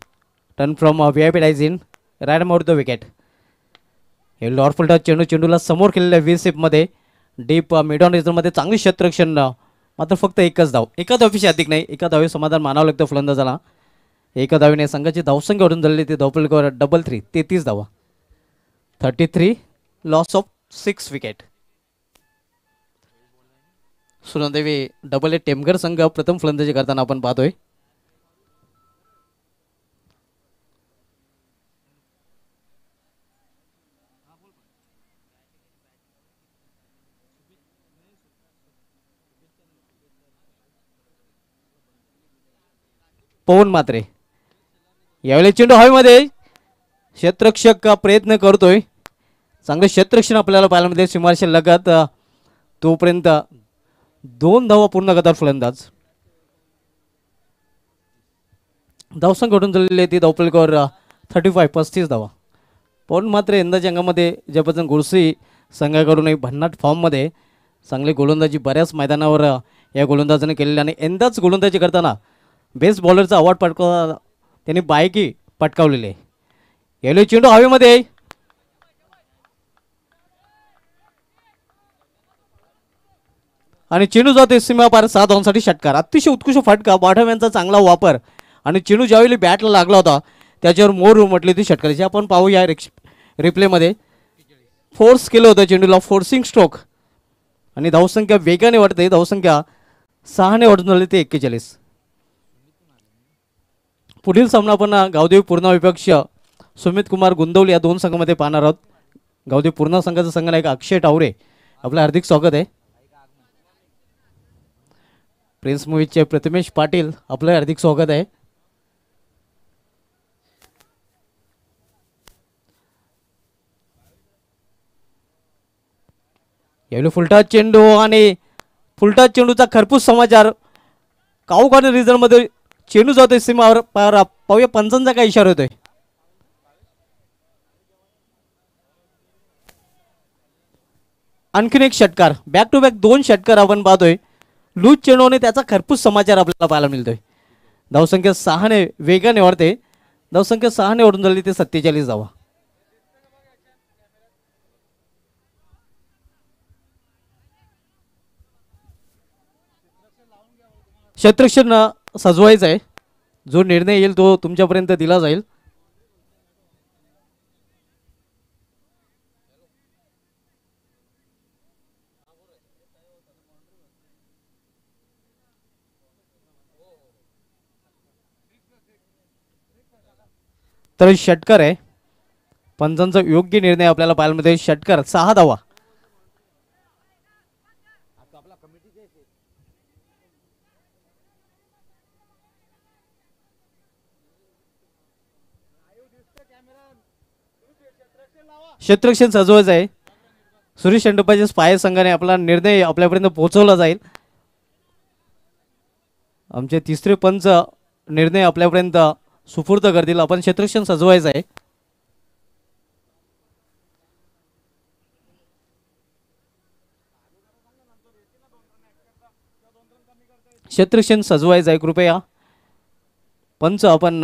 Speaker 2: turn from V I P डायझिन रायड द विकेट हे लॉर्फुल टॉस चेंडू चेंडूला समोर केलेल्या वीर सेपमध्ये डीप मिडॉन मध्ये चांगली क्षेत्ररक्षण मात्र फक्त एकच धाव एका धावीशी अधिक नाही एका धावी समाधान मानावं लागतं फलंदाजाला एका धावीने संघाची धावसंख्या उडून झालेली ती धावपलकर डबल थ्री तेहतीस धावा thirty three loss of six wicket Sunandevi double A Temghar संघ प्रथम फलंदाजी करताना आपण पाहतोय पवन मात्रे यावेळी चेंडू हवेमध्ये क्षेत्रक्षक प्रयत्न करतोय चांगलं क्षेत्रक्षण आपल्याला पाहायला मिळते सीमारशे लगत तोपर्यंत दोन धावा पूर्ण करतात फलंदाज धाव घडून चाललेली आहे ती धावपलकर थर्टी फाय पस्तीस धावा पण मात्र यंदाच्या अंगामध्ये जयप्रचन गुळसी संघाकडूनही भन्नाट फॉर्ममध्ये चांगली गोलंदाजी बऱ्याच मैदानावर या गोलंदाजाने केलेली आणि यंदाच गोलंदाजी करताना बेस्ट बॉलरचा अवॉर्ड पटकावला त्यांनी बायकी पटकावलेली आहे येलो चेंडू हवेमध्ये आणि चेंडू जाते सीमापार सहा धावांसाठी षटकार अतिशय उत्कृष्ट फटका बाठव यांचा चांगला वापर आणि चेंडू ज्यावेळी बॅटला लागला होता त्याच्यावर मोर म्हटली होती जे आपण पाहू या रिक्ष रिप्लेमध्ये फोर्स केलं होतं चेंडूला फोर्सिंग स्ट्रोक आणि धावसंख्या वेगाने वाढते धावसंख्या सहाने वाढून झाली ते एक्केचाळीस पुढील सामना आपण गावदेवी पूर्णा विपक्ष सुमित कुमार गुंदवली या दोन संघामध्ये पाहणार आहोत गावदेव पूर्णा संघाचा संघनायक अक्षय टावरे आपलं हार्दिक स्वागत आहे प्रिन्स मुव्हीचे प्रथमेश पाटील आपलं हार्दिक स्वागत आहे यावेळी फुलटा चेंडू आणि फुलटा चेंडूचा खरपूस समाचार काऊगाने रिझनमध्ये चेंडू जातोय सीमावर पावर पाहूया पंचांचा काय इशारा होतोय आणखीन एक षटकार बॅक टू बॅक दोन षटकार आपण पाहतोय लूज चेंडूने त्याचा खरपूस समाचार आपल्याला पाहायला मिळतोय धावसंख्या सहाने वेगाने वाढते धावसंख्या सहाने ओढून झाली ते सत्तेचाळीस जावा शत्रुक्षण सजवायचा आहे जो निर्णय येईल तो तुमच्यापर्यंत दिला जाईल तर षटकर आहे पंचांचा योग्य निर्णय आपल्याला पाहायला मिळतो षटकर सहा धावा क्षेत्रक्षण सजवायचं आहे सुरेश चंडोपाच्या स्पाय संघाने आपला निर्णय आपल्यापर्यंत पोहोचवला जाईल आमचे तिसरे पंच निर्णय आपल्यापर्यंत सुपूर्द करतील आपण क्षेत्रक्षण सजवायचं आहे क्षेत्रक्षण सजवायचं आहे कृपया पंच आपण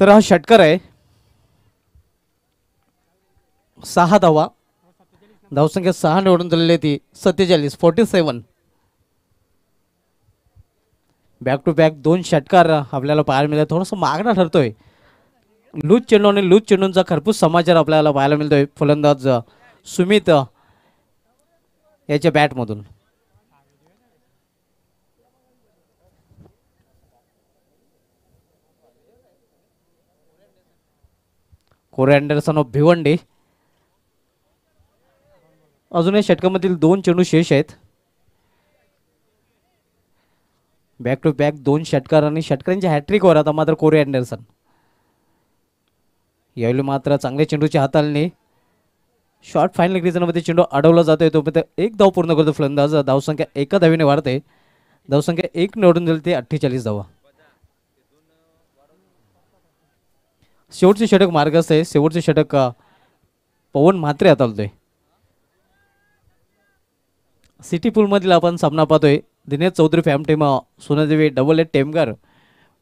Speaker 2: तर हा षटकार आहे सहा धावा धावसंख्या सहा निवडून झालेली ती सत्तेचाळीस forty seven back to back दोन षटकार आपल्याला पाहायला मिळतात थोडंसं मागणं ठरतोय लूज चेंडू आणि लूज चेंडूंचा खरपूस समाचार आपल्याला पाहायला मिळतोय फलंदाज सुमित याच्या बॅटमधून कोरे अँडरसन ऑफ भिवंडे अजूनही षटकामधील दोन चेंडू शेष आहेत बॅक टू बॅक दोन षटकार आणि षटकारांची हॅट्रिक वर आता मात्र कोरे अँडरसन यावेळी मात्र चांगल्या चेंडूच्या हाताळणे शॉर्ट फायनल मध्ये चेंडू अडवला जातोय तो एक धाव पूर्ण करतो फलंदाज धावसंख्या एका धावीने वाढते धावसंख्या एक निवडून दिली ते अठ्ठेचाळीस धावा शेवटचे षटक मार्गस्थ आहे शेवटचे षटक पवन म्हात्रे हाताळतोय सिटी पूलमधील आपण सामना पाहतोय दिनेश चौधरी फॅम team Sonadevi double eight Temgar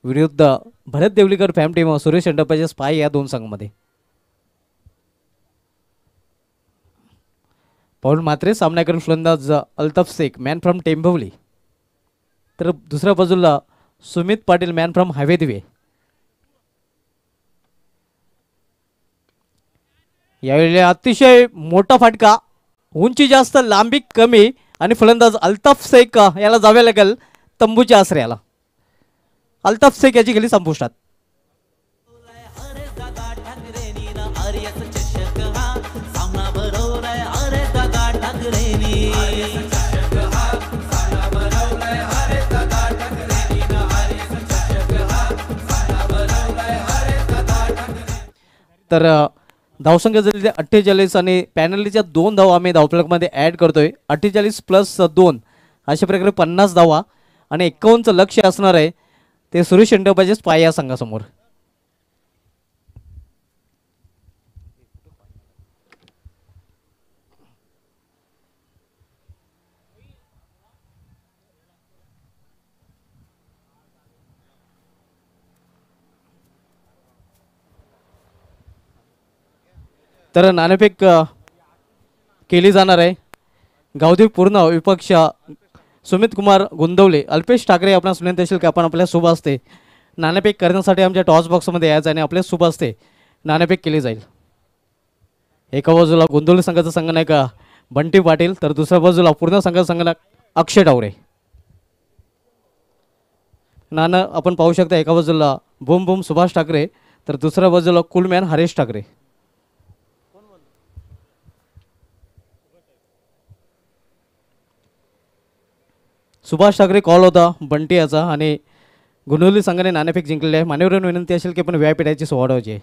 Speaker 2: विरुद्ध भरत देवलीकर फॅम टीम सुरेश अड्डप्पाचे स्पाय या दोन संघामध्ये पवन म्हात्रे सामन्याकडून फलंदाज अल्ताफ शेख मॅन फ्रॉम टेंभवली तर दुसऱ्या बाजूला सुमित पाटील मॅन फ्रॉम हवेदिवे यावेळी अतिशय मोठा फाटका उंची जास्त लांबी कमी आणि फलंदाज अल्ताफ शेख याला जावे लागेल तंबूच्या आश्रयाला अल्ताफ शेख याची गेली संपुष्टात तर धावसंख्या झाली अठ्ठेचाळीस आणि पॅनलीच्या दोन धावा आम्ही धावफलकमध्ये ॲड करतोय अठ्ठेचाळीस प्लस दोन अशा प्रकारे पन्नास धावा आणि एकावन्नचं लक्ष असणार आहे ते सुरेश पाय पाया संघासमोर तर नाणेफेक केली जाणार आहे गावदीप पूर्ण विपक्ष सुमित कुमार गुंदवले अल्पेश ठाकरे आपण सुनंत असेल की आपण आपल्या शुभ असते नाणेफेक करण्यासाठी आमच्या टॉस बॉक्समध्ये यायचं आणि आपल्या सोबत असते नाणेफेक केली जाईल एका बाजूला गुंदवले संघाचा संगणक बंटी पाटील तर दुसऱ्या बाजूला पूर्ण संघाचा संगणक अक्षय डावरे नाणं आपण पाहू शकता एका बाजूला बूम बुम सुभाष ठाकरे तर दुसऱ्या बाजूला कुलमॅन हरेश ठाकरे सुभाष ठाकरे कॉल होता बंटी याचा आणि गुणवली संघाने नाणेफेक जिंकले आहे मान्यवरून विनंती असेल की आपण व्यायापीठाची सोहळावायची आहे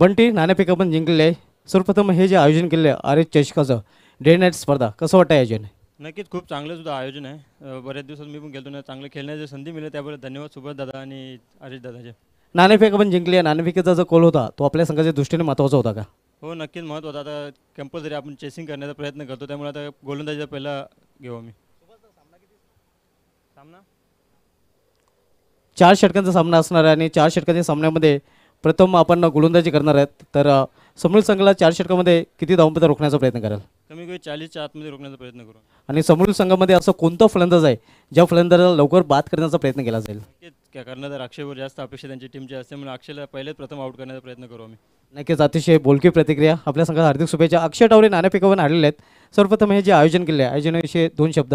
Speaker 2: बंटी नाणेफेक आपण जिंकले आहे सर्वप्रथम हे जे आयोजन केले आहे आर्य चषकाचं डे नाईट स्पर्धा कसं वाटतं आयोजन नक्कीच खूप चांगलं सुद्धा आयोजन आहे बऱ्याच दिवसात मी पण गेलो ना चांगले खेळण्याची संधी मिळेल त्याबद्दल धन्यवाद सुभाष दादा आणि आरेश दादाचे नाणेफेक आपण जिंकले आहे जो कॉल होता तो आपल्या संघाच्या दृष्टीने महत्त्वाचा होता का हो नक्कीच महत्त्वाचा आता कंपल्सरी आपण चेसिंग करण्याचा प्रयत्न करतो त्यामुळे आता गोलंदाजीचा पहिला घेऊ आम्ही चार षटकांचा सामना असणार आहे आणि चार षटकांच्या सामन्यामध्ये प्रथम आपण गोलंदाजी करणार आहेत तर समोरील संघाला चार षटकामध्ये किती धावपत्र रोखण्याचा प्रयत्न कराल कमी कमी चाळीसच्या आतमध्ये रोखण्याचा प्रयत्न करू आणि समोरील संघामध्ये असं कोणता फलंदाज आहे ज्या फलंदाजाला लवकर बाद करण्याचा प्रयत्न केला जाईल करणार अक्षयवर जास्त अपेक्षा त्यांची टीमची असते म्हणून अक्षयला पहिलेच प्रथम आउट करण्याचा प्रयत्न करू आम्ही नक्कीच अतिशय बोलकी प्रतिक्रिया आपल्या संघात हार्दिक शुभेच्छा अक्षय टावरे नाण्यापिकावर आलेले आहेत सर्वप्रथम हे जे आयोजन केले आहे आयोजनाविषयी दोन शब्द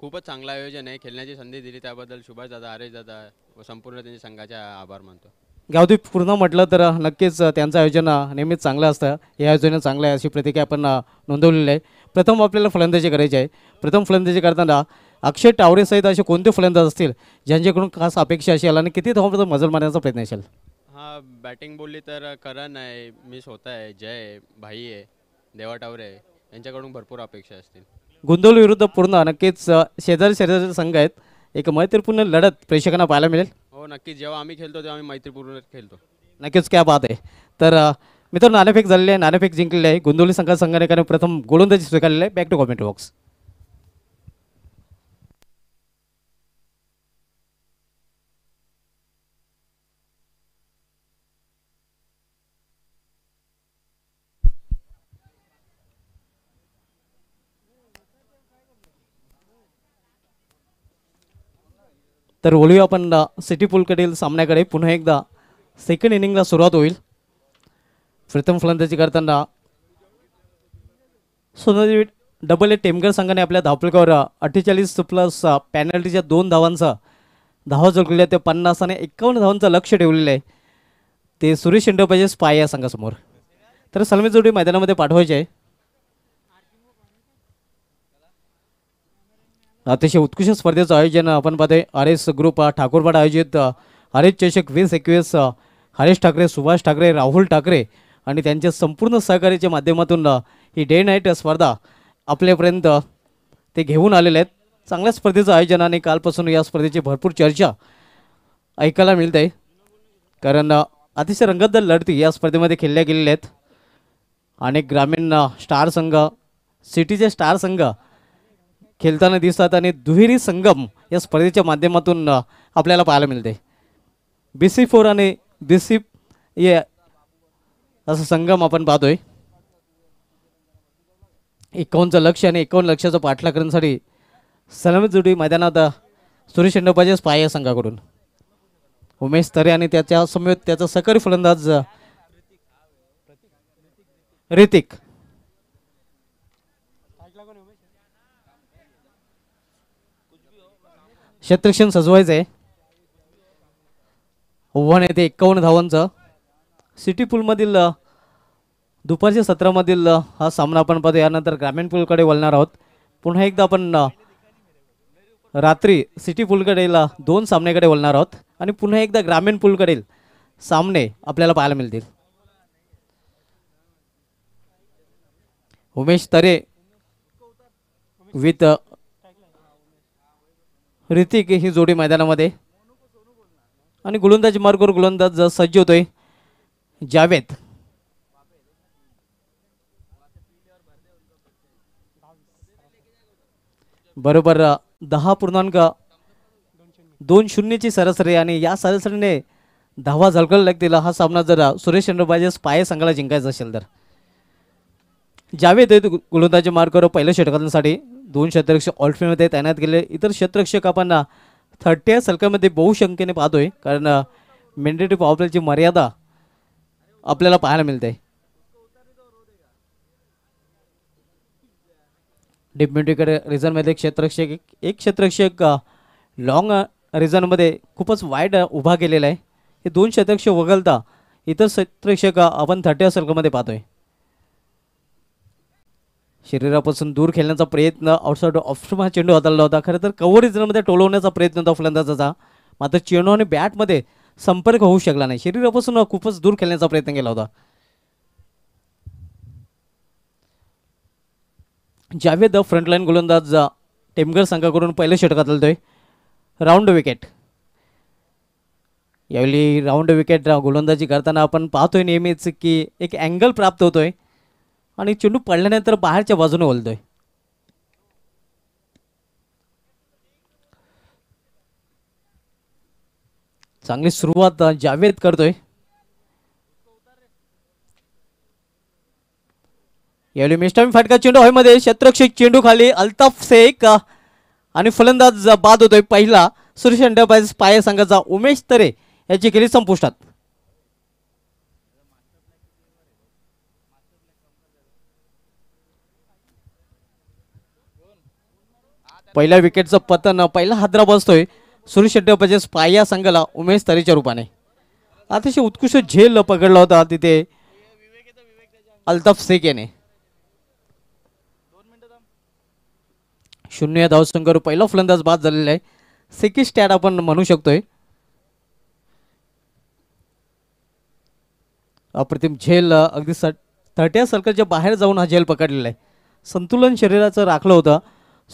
Speaker 2: खूपच चांगलं आयोजन आहे खेळण्याची संधी दिली त्याबद्दल सुभाष दादा आरेश दादा व संपूर्ण त्यांच्या संघाचा आभार मानतो गावदीप पूर्ण म्हटलं तर नक्कीच त्यांचं आयोजन नेहमीच चांगलं असतं हे आयोजन चांगलं आहे अशी प्रतिक्रिया आपण नोंदवलेली आहे प्रथम आपल्याला फलंदाजी करायची आहे प्रथम फलंदाजी करताना अक्षय टावरेसहित असे कोणते फलंदाज असतील ज्यांच्याकडून खास अपेक्षा असेल आणि किती धावांपर्यंत मजल मारण्याचा प्रयत्न असेल हा बॅटिंग बोलली तर करण आहे मी स्वतः आहे जय भाई आहे देवा टावरे आहे यांच्याकडून भरपूर अपेक्षा असतील गोंधळ विरुद्ध पूर्ण नक्कीच शेजारी शेजारचे संघ आहेत एक मैत्रीपूर्ण लढत प्रेक्षकांना पाहायला मिळेल हो नक्कीच जेव्हा आम्ही खेळतो तेव्हा आम्ही मैत्रीपूर्ण खेळतो नक्कीच काय बात आहे तर मित्रांनो नाणेफेक झालेले आहे नाणेफेक जिंकलेले आहे गोंधवली संघात संघाने प्रथम गोलंदाजी स्वीकारलेली आहे बॅक टू कॉमेंट बॉक्स तर बोलूया आपण सिटी पुलकडील सामन्याकडे पुन्हा एकदा सेकंड इनिंगला सुरुवात होईल प्रथम फलंदाजी करताना सोनाजी डबल ए टेमकर संघाने आपल्या धावपुलकावर अठ्ठेचाळीस प्लस पॅनल्टीच्या दोन धावांचा धावा जोडलेल्या त्या पन्नास आणि एकावन्न धावांचं लक्ष ठेवलेलं आहे ते सुरेश शेंडोबाचे स्पाय या संघासमोर तर सलमी जोडी मैदानामध्ये पाठवायचे आहे अतिशय उत्कृष्ट स्पर्धेचं आयोजन आपण पाहते आर एस ग्रुप ठाकूरपाड आयोजित हरेश चषक वीस एकवीस हरेश ठाकरे सुभाष ठाकरे राहुल ठाकरे आणि त्यांच्या संपूर्ण सहकार्याच्या माध्यमातून ही डे नाईट स्पर्धा आपल्यापर्यंत ते घेऊन आलेले आहेत चांगल्या स्पर्धेचं आयोजन आणि कालपासून या स्पर्धेची भरपूर चर्चा ऐकायला मिळते कारण अतिशय रंगतदार लढती या स्पर्धेमध्ये खेळल्या गेलेल्या आहेत अनेक ग्रामीण स्टार संघ सिटीचे स्टार संघ खेळताना दिसतात आणि दुहेरी संगम या स्पर्धेच्या माध्यमातून आपल्याला पाहायला मिळते बी सी फोर आणि बी सी ये असं संगम आपण पाहतोय एकावन्नचं लक्ष आणि एकावन्न लक्षाचा पाठला करण्यासाठी सलामी मैदानात सुरेश शेंडोबाच्याच पाया संघाकडून उमेश तरे आणि त्याच्या समवेत त्याचा सकारी फलंदाज रितिक क्षेत्रक्षण सजवायचं आहे आव्हान येते एक्कावन्न धावांचं सिटी पूलमधील दुपारच्या सत्रामधील हा सामना आपण पाहतो यानंतर ग्रामीण पूलकडे वळणार आहोत पुन्हा एकदा आपण रात्री सिटी पूलकडेल दोन सामन्याकडे वळणार आहोत आणि पुन्हा एकदा ग्रामीण पूलकडील सामने आपल्याला पाहायला मिळतील उमेश तरे विथ ऋतिक ही जोडी मैदानामध्ये आणि गोलंदाज मार्गवर गोलंदाज सज्ज होतोय जावेद बरोबर दहा पूर्णांक दोन शून्यची सरासरी आणि या सरासरीने धावा झलकल लागतील हा सामना जर सुरेश चंद्रबाजेस पाय संघाला जिंकायचा असेल तर जावेद गोलंदाजी मार्गावर पहिल्या षटकांसाठी दोन क्षेत्ररक्षक ऑल्टफील्डमध्ये तैनात केले इतर क्षेत्ररक्षक आपण थर्टी सलकामध्ये बहुसंख्येने पाहतोय कारण मेंडेटरी पॉवरची मर्यादा आपल्याला पाहायला मिळते डिपमेंटरीकडे रिझनमध्ये क्षेत्ररक्षक एक क्षेत्ररक्षक लाँग रिझनमध्ये खूपच वाईट उभा केलेला आहे हे दोन क्षेत्ररक्षक वगळता इतर क्षेत्ररक्षक आपण थर्टी सलकामध्ये पाहतोय शरीरापासून दूर खेळण्याचा प्रयत्न आउटसाइड ऑफ हा चेंडू हाताळला होता खरं तर कव्हर टोलवण्याचा प्रयत्न होता फलंदाजाचा मात्र चेंडू आणि बॅटमध्ये संपर्क होऊ शकला नाही शरीरापासून खूपच दूर खेळण्याचा प्रयत्न केला होता जावेद फ्रंटलाईन गोलंदाज टेमगर संघाकडून पहिलं षटकात आलतोय राऊंड विकेट यावेळी राऊंड विकेट गोलंदाजी करताना आपण पाहतोय नेहमीच की एक अँगल प्राप्त होतोय आणि चेंडू पडल्यानंतर बाहेरच्या बाजूने ओलतोय चांगली सुरुवात जावेद करतोय यावेळी मिस्टामी फाटका चेंडू हवेमध्ये शत्रक्षक चेंडू खाली अल्ताफ शेख आणि फलंदाज बाद होतोय पहिला सुरेश अंडरबाईज पाय संघाचा उमेश तरे याची केली संपुष्टात पहिल्या विकेटचं पतन पहिला हादरा बसतोय सुरेश स्पाय पाया संघाला उमेश तरीच्या रूपाने अतिशय उत्कृष्ट झेल पकडला होता तिथे अल्ताफ शेख याने शून्य धाव संघावर पहिला फलंदाज बाद झालेला आहे सेकी स्टॅट आपण म्हणू शकतोय अप्रतिम झेल अगदी सट थर्ट्या सर्कलच्या बाहेर जाऊन हा झेल पकडलेला आहे संतुलन शरीराचं राखलं होतं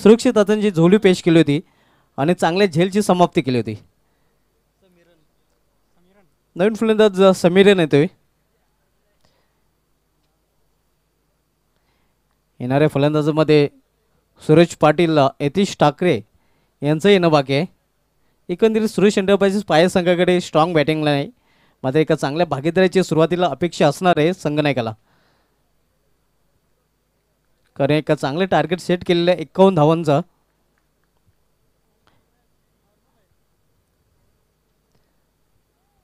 Speaker 2: सुरक्षित आतंची झोली पेश केली होती आणि चांगल्या झेलची समाप्ती केली होती नवीन फलंदाज समीरन येतोय येणाऱ्या फलंदाजामध्ये सुरज पाटील यतीश ठाकरे यांचं येणं बाकी आहे एकंदरीत सुरेश एंटरप्राइजेस पाय संघाकडे स्ट्रॉंग बॅटिंगला नाही मात्र एका चांगल्या भागीदाराची सुरुवातीला अपेक्षा असणार आहे केला कारण एका चांगले टार्गेट सेट केलेलं आहे एकावन्न धावांचा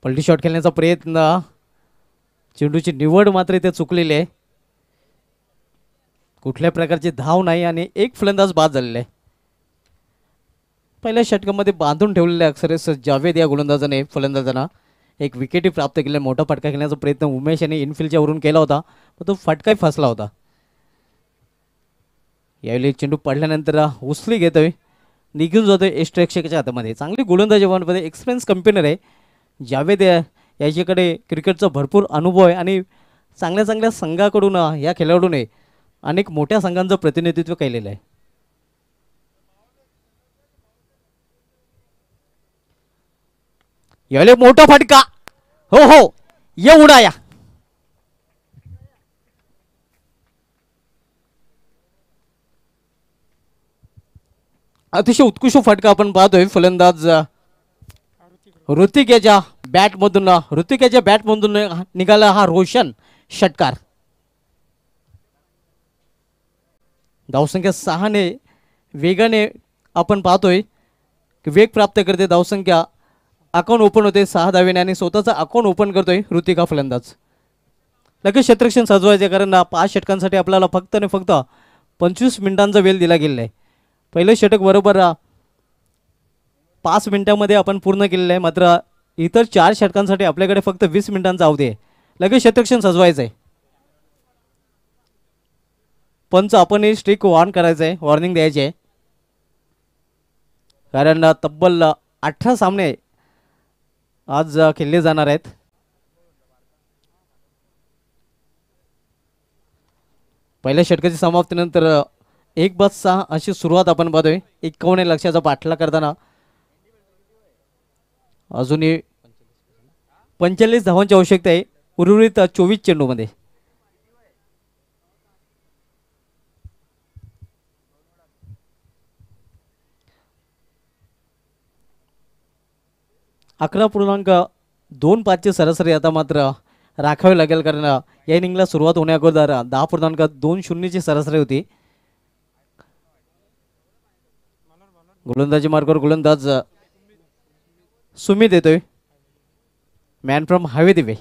Speaker 2: पल्टी शॉट खेळण्याचा प्रयत्न चेंडूची निवड मात्र इथे चुकलेली आहे कुठल्या प्रकारची धाव नाही आणि एक फलंदाज बाद झालेला आहे पहिल्या षटकामध्ये बांधून ठेवलेले अक्षर जावेद या गोलंदाजाने फलंदाजांना एक विकेटही प्राप्त केले मोठा फटका खेळण्याचा प्रयत्न उमेश यांनी इनफिल्डच्या केला होता पण तो फटकाही फसला होता यावेळी चेंडू पडल्यानंतर उसली घेतोय निघून जातो एष्टरक्षकाच्या हातामध्ये चांगली गोलंदाजी मध्ये एक्सपिरियन्स कंपेनर आहे जावेद याच्याकडे क्रिकेटचा भरपूर अनुभव आहे आणि चांगल्या चांगल्या संघाकडून या खेळाडूने अनेक मोठ्या संघांचं प्रतिनिधित्व केलेलं आहे यावेळी मोठा फटका हो हो ये उडाया अतिशय उत्कृष्ट फटका आपण पाहतोय फलंदाज ऋतिकेच्या बॅट बॅटमधून ऋतिकेच्या बॅट बॅटमधून निघाला हा रोशन षटकार धावसंख्या सहाने वेगाने आपण पाहतोय वेग प्राप्त करते धावसंख्या अकाउंट ओपन होते सहा दहावीने आणि स्वतःचा अकाउंट ओपन करतोय ऋतिका फलंदाज लगेच क्षेत्रक्षण सजवायचे कारण पाच षटकांसाठी आपल्याला फक्त आणि फक्त पंचवीस मिनिटांचा वेळ दिला गेलेला आहे पहिलं षटक बरोबर पाच मिनिटांमध्ये आपण पूर्ण केलेलं आहे मात्र इतर चार षटकांसाठी आपल्याकडे फक्त वीस मिनिटांचा अवधी आहे लगेच शतक्षण सजवायचं आहे पंच आपण हे स्ट्रिक वॉर्न करायचं आहे वॉर्निंग द्यायची आहे कारण तब्बल अठरा सामने आज खेळले जाणार आहेत पहिल्या षटकाच्या समाप्तीनंतर एक बस सहा अशी सुरुवात आपण पाहतोय एकवणे लक्षाचा पाठला करताना अजूनही पंचेचाळीस धावांची आवश्यकता आहे उर्वरित चोवीस चेंडूमध्ये अकरा पूर्णांक दोन पाचची सरासरी आता मात्र राखावी लागेल कारण या इनिंगला सुरुवात होण्याअगोदर दहा पूर्णांक दोन शून्यची सरासरी होती गोलंदाजी मार्गावर गोलंदाज सुमित येतोय मॅन फ्रॉम हायवे दिवे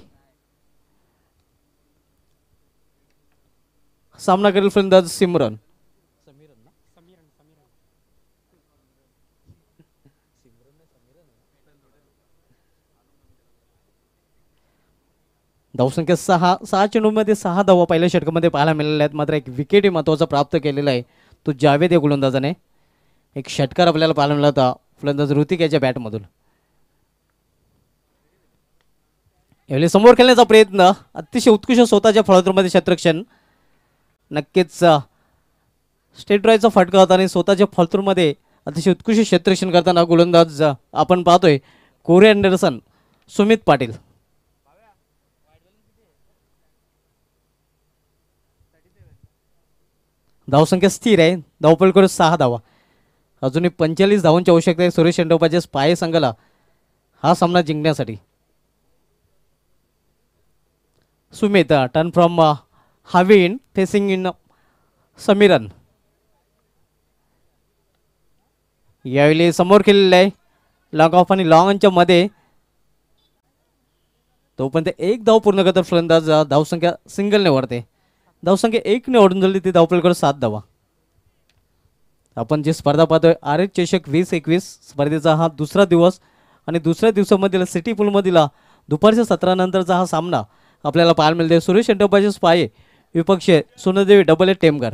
Speaker 2: सामना करेल फलंदाज सिमरन धावसंख्या सहा सहा चेंडूमध्ये सहा धावा पहिल्या षटकामध्ये पाहायला मिळालेल्या आहेत मात्र एक विकेट महत्वाचा प्राप्त केलेला आहे तो जावेद या गोलंदाजाने एक षटकार आपल्याला पाहायला मिळाला होता फलंदाज ऋतिक याच्या बॅटमधून यावेळी समोर खेळण्याचा प्रयत्न अतिशय उत्कृष्ट स्वतःच्या फळातूरमध्ये क्षेत्रक्षण नक्कीच स्टेट ड्रायचा फटका होता आणि स्वतःच्या फळतूरमध्ये अतिशय उत्कृष्ट क्षेत्रक्षण करताना गोलंदाज आपण पाहतोय कोरे अँडरसन सुमित पाटील धावसंख्या स्थिर आहे धावपलकर सहा धावा अजूनही पंचेचाळीस धावांची आवश्यकता आहे सुरेश चेंडोपाच्या स्पाय संघाला हा सामना जिंकण्यासाठी Sumit turn from in facing in Samiran यावेळी समोर केलेलं आहे लॉग ऑफ आणि लॉंगच्या मध्ये तोपर्यंत एक धाव पूर्ण करतात फलंदाज धावसंख्या सिंगलने वाढते धावसंख्या एक ने झाली ती धावपलीकडे सात धावा आपण जे स्पर्धा पाहतोय आर एच चषक वीस एकवीस स्पर्धेचा हा दुसरा दिवस आणि दुसऱ्या दिवसामधील सिटी पूलमधील दुपारच्या सत्रानंतरचा हा सामना आपल्याला पाहायला मिळतोय सुरेश एंटरप्राइजेस पाये विपक्ष सोनदेवी डबल ए टेमकर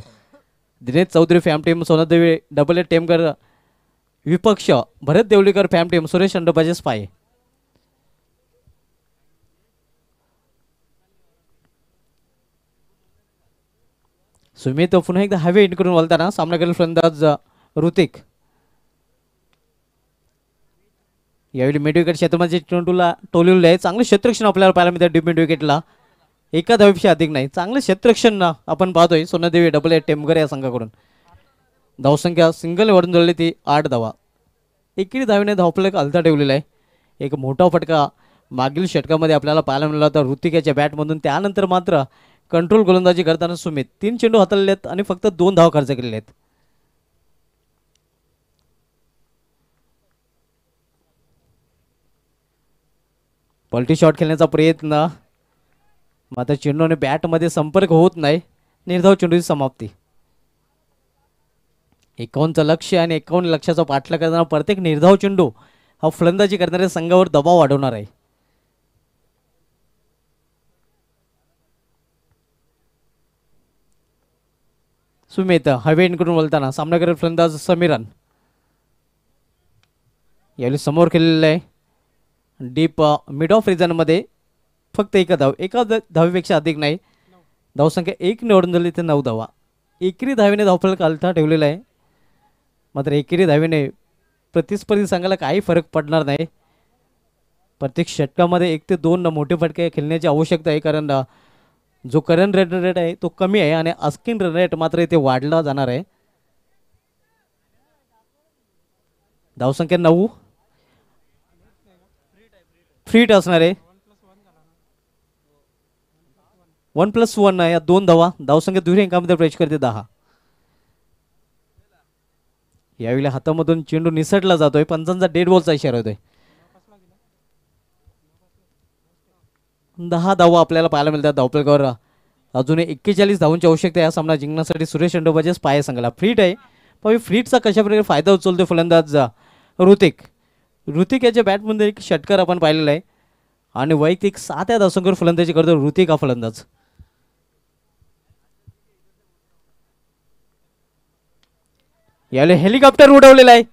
Speaker 2: दिनेश चौधरी फॅम team Sondevi double A Temkar विपक्ष भरत देवलीकर फॅम टीम सुरेश एंटरप्राइजेस पाये सुमित पुन्हा एकदा हायवे एंड करून बोलताना सामना करेल फलंदाज ऋतिक यावेळी मिडविकेट क्षेत्रमध्ये चेंडूला टोलेले आहे चांगले क्षेत्रक्षण आपल्याला पाहायला मिळतं डीप विकेटला एका धावेपेक्षा अधिक नाही चांगलं क्षेत्रक्षण आपण पाहतोय सोनदेवी डबल ए टेमगर या संघाकडून धावसंख्या सिंगल वाढून जोडली ती आठ धावा एकही धावेने धावफलक अलता ठेवलेला आहे एक मोठा फटका मागील षटकामध्ये आपल्याला पाहायला मिळाला होता ऋतिकाच्या बॅटमधून त्यानंतर मात्र कंट्रोल गोलंदाजी करताना सुमित तीन चेंडू हाताळले आहेत आणि फक्त दोन धाव खर्च केलेले आहेत पलटी शॉट खेळण्याचा प्रयत्न मात्र चेंडू आणि बॅटमध्ये संपर्क होत नाही निर्धाव चेंडूची समाप्ती एकावन्नचं लक्ष आणि एकावन्न लक्षाचा पाठला करताना प्रत्येक निर्धाव चेंडू हा फलंदाजी करणाऱ्या संघावर दबाव वाढवणार आहे सुमित हवेंकडून बोलताना करेल फलंदाज समीरन यावेळी समोर खेळलेलं आहे डीप मिड ऑफ रिजनमध्ये फक्त एका धाव एका धावेपेक्षा अधिक नाही धावसंख्या एक निवडून दिली तर नऊ धावा एकेरी धावीने धावफल कालथा ठेवलेला आहे मात्र एकेरी धावीने प्रतिस्पर्धी संघाला काही फरक पडणार नाही प्रत्येक षटकामध्ये एक ते दोन मोठे फटके खेळण्याची आवश्यकता आहे कारण uh, जो करंट रेट रेट आहे तो कमी आहे आणि अस्किन रेट मात्र इथे वाढला जाणार आहे धावसंख्या नऊ फ्रीट असणार आहे वन प्लस वन या दोन धावा धावसंख्या दुसऱ्या अंकामध्ये प्रवेश करते दहा यावेळी हातामधून चेंडू निसटला जातोय पंचांचा डेड बॉलचा इशारा होतोय दहा धावा आपल्याला पाहायला मिळतात धावपेलकावर अजून एक्केचाळीस धावांची आवश्यकता या सामना जिंकण्यासाठी सुरेश चंडोबाचेच पाय सांगला फ्रीट आहे पण फ्रीटचा कशाप्रकारे फायदा उचलतो फलंदाज ऋतिक ऋतिक याच्या बॅटमध्ये एक षटकर आपण पाहिलेला आहे आणि वैयक्तिक सात या धावसंख्येवर फलंदाजी करतो ऋतिक हा फलंदाज याला हेलिकॉप्टर उडवलेला आहे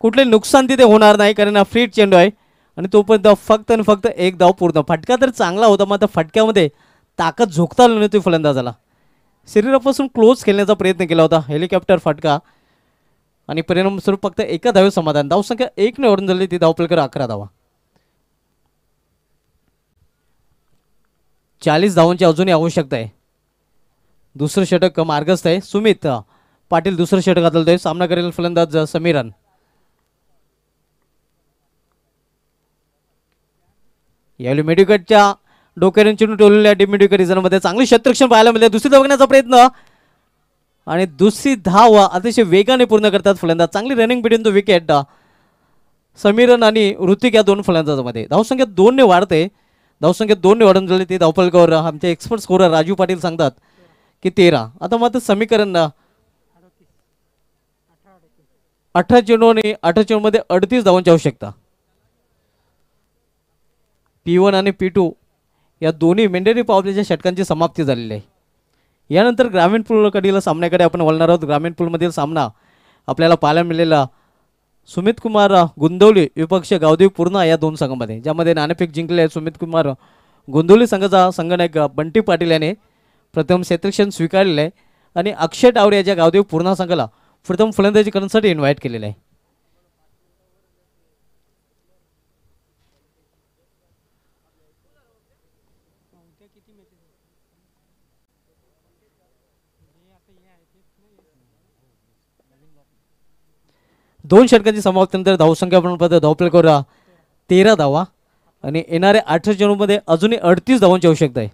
Speaker 2: कुठले नुकसान तिथे होणार नाही कारण हा फ्रीट चेंडू आहे आणि तो पण फक्त आणि फक्त एक धाव पूर्ण फटका तर चांगला होता मग फटक्यामध्ये ताकद झोकता आली नव्हती फलंदाजाला शरीरापासून क्लोज खेळण्याचा प्रयत्न केला होता हेलिकॉप्टर फटका आणि परिणामस्वरूप फक्त एका धावे समाधान धावसंख्या एक निवडून झाली ती धावपलकर अकरा धावा चाळीस धावांची अजूनही आवश्यकता आहे दुसरं षटक मार्गस्थ आहे सुमित पाटील दुसरं षटक आदळतोय सामना करेल फलंदाज समीरन यावेळी मेडिकटच्या डोक्याने चिरून टोललेल्या डिमेडिकल रिझनमध्ये चांगली शत्रक्षण पाहायला मिळते दुसरी धावण्याचा प्रयत्न आणि दुसरी धाव अतिशय वेगाने पूर्ण करतात फलंदाज चांगली रनिंग बिटवीन तो विकेट समीरन आणि ऋतिक या दोन फलंदाजामध्ये धावसंख्या दोनने वाढते धावसंख्या दोनने वाढून झाली ते धावपलगावर आमचे एक्सपर्ट स्कोरर राजू पाटील सांगतात की तेरा आता मात्र समीकरण अठरा चेंडू आणि अठरा मध्ये अडतीस धावांची आवश्यकता पी वन आणि पी टू या दोन्ही मेंढेरी पावलेच्या षटकांची समाप्ती झालेली आहे यानंतर ग्रामीण पूलकडील सामन्याकडे आपण वळणार आहोत ग्रामीण पूलमधील सामना आपल्याला पाहायला मिळालेला सुमित कुमार गुंदवली विपक्ष गावदेव पूर्णा या दोन संघामध्ये ज्यामध्ये नाणेफेक जिंकले सुमित कुमार गोंदवली संघाचा संगणक बंटी पाटील याने प्रथम क्षेत्रक्षण स्वीकारलेलं आहे आणि अक्षय टावडे याच्या गावदेव पूर्णा संघाला प्रथम फलंदाजी करण्यासाठी इन्व्हाइट केलेलं आहे दोन षटकांची समाप्तीनंतर धावसंख्या प्रमाणपत्र करा तेरा धावा आणि येणाऱ्या अठरा चेंडूमध्ये अजूनही अडतीस धावांची आवश्यकता आहे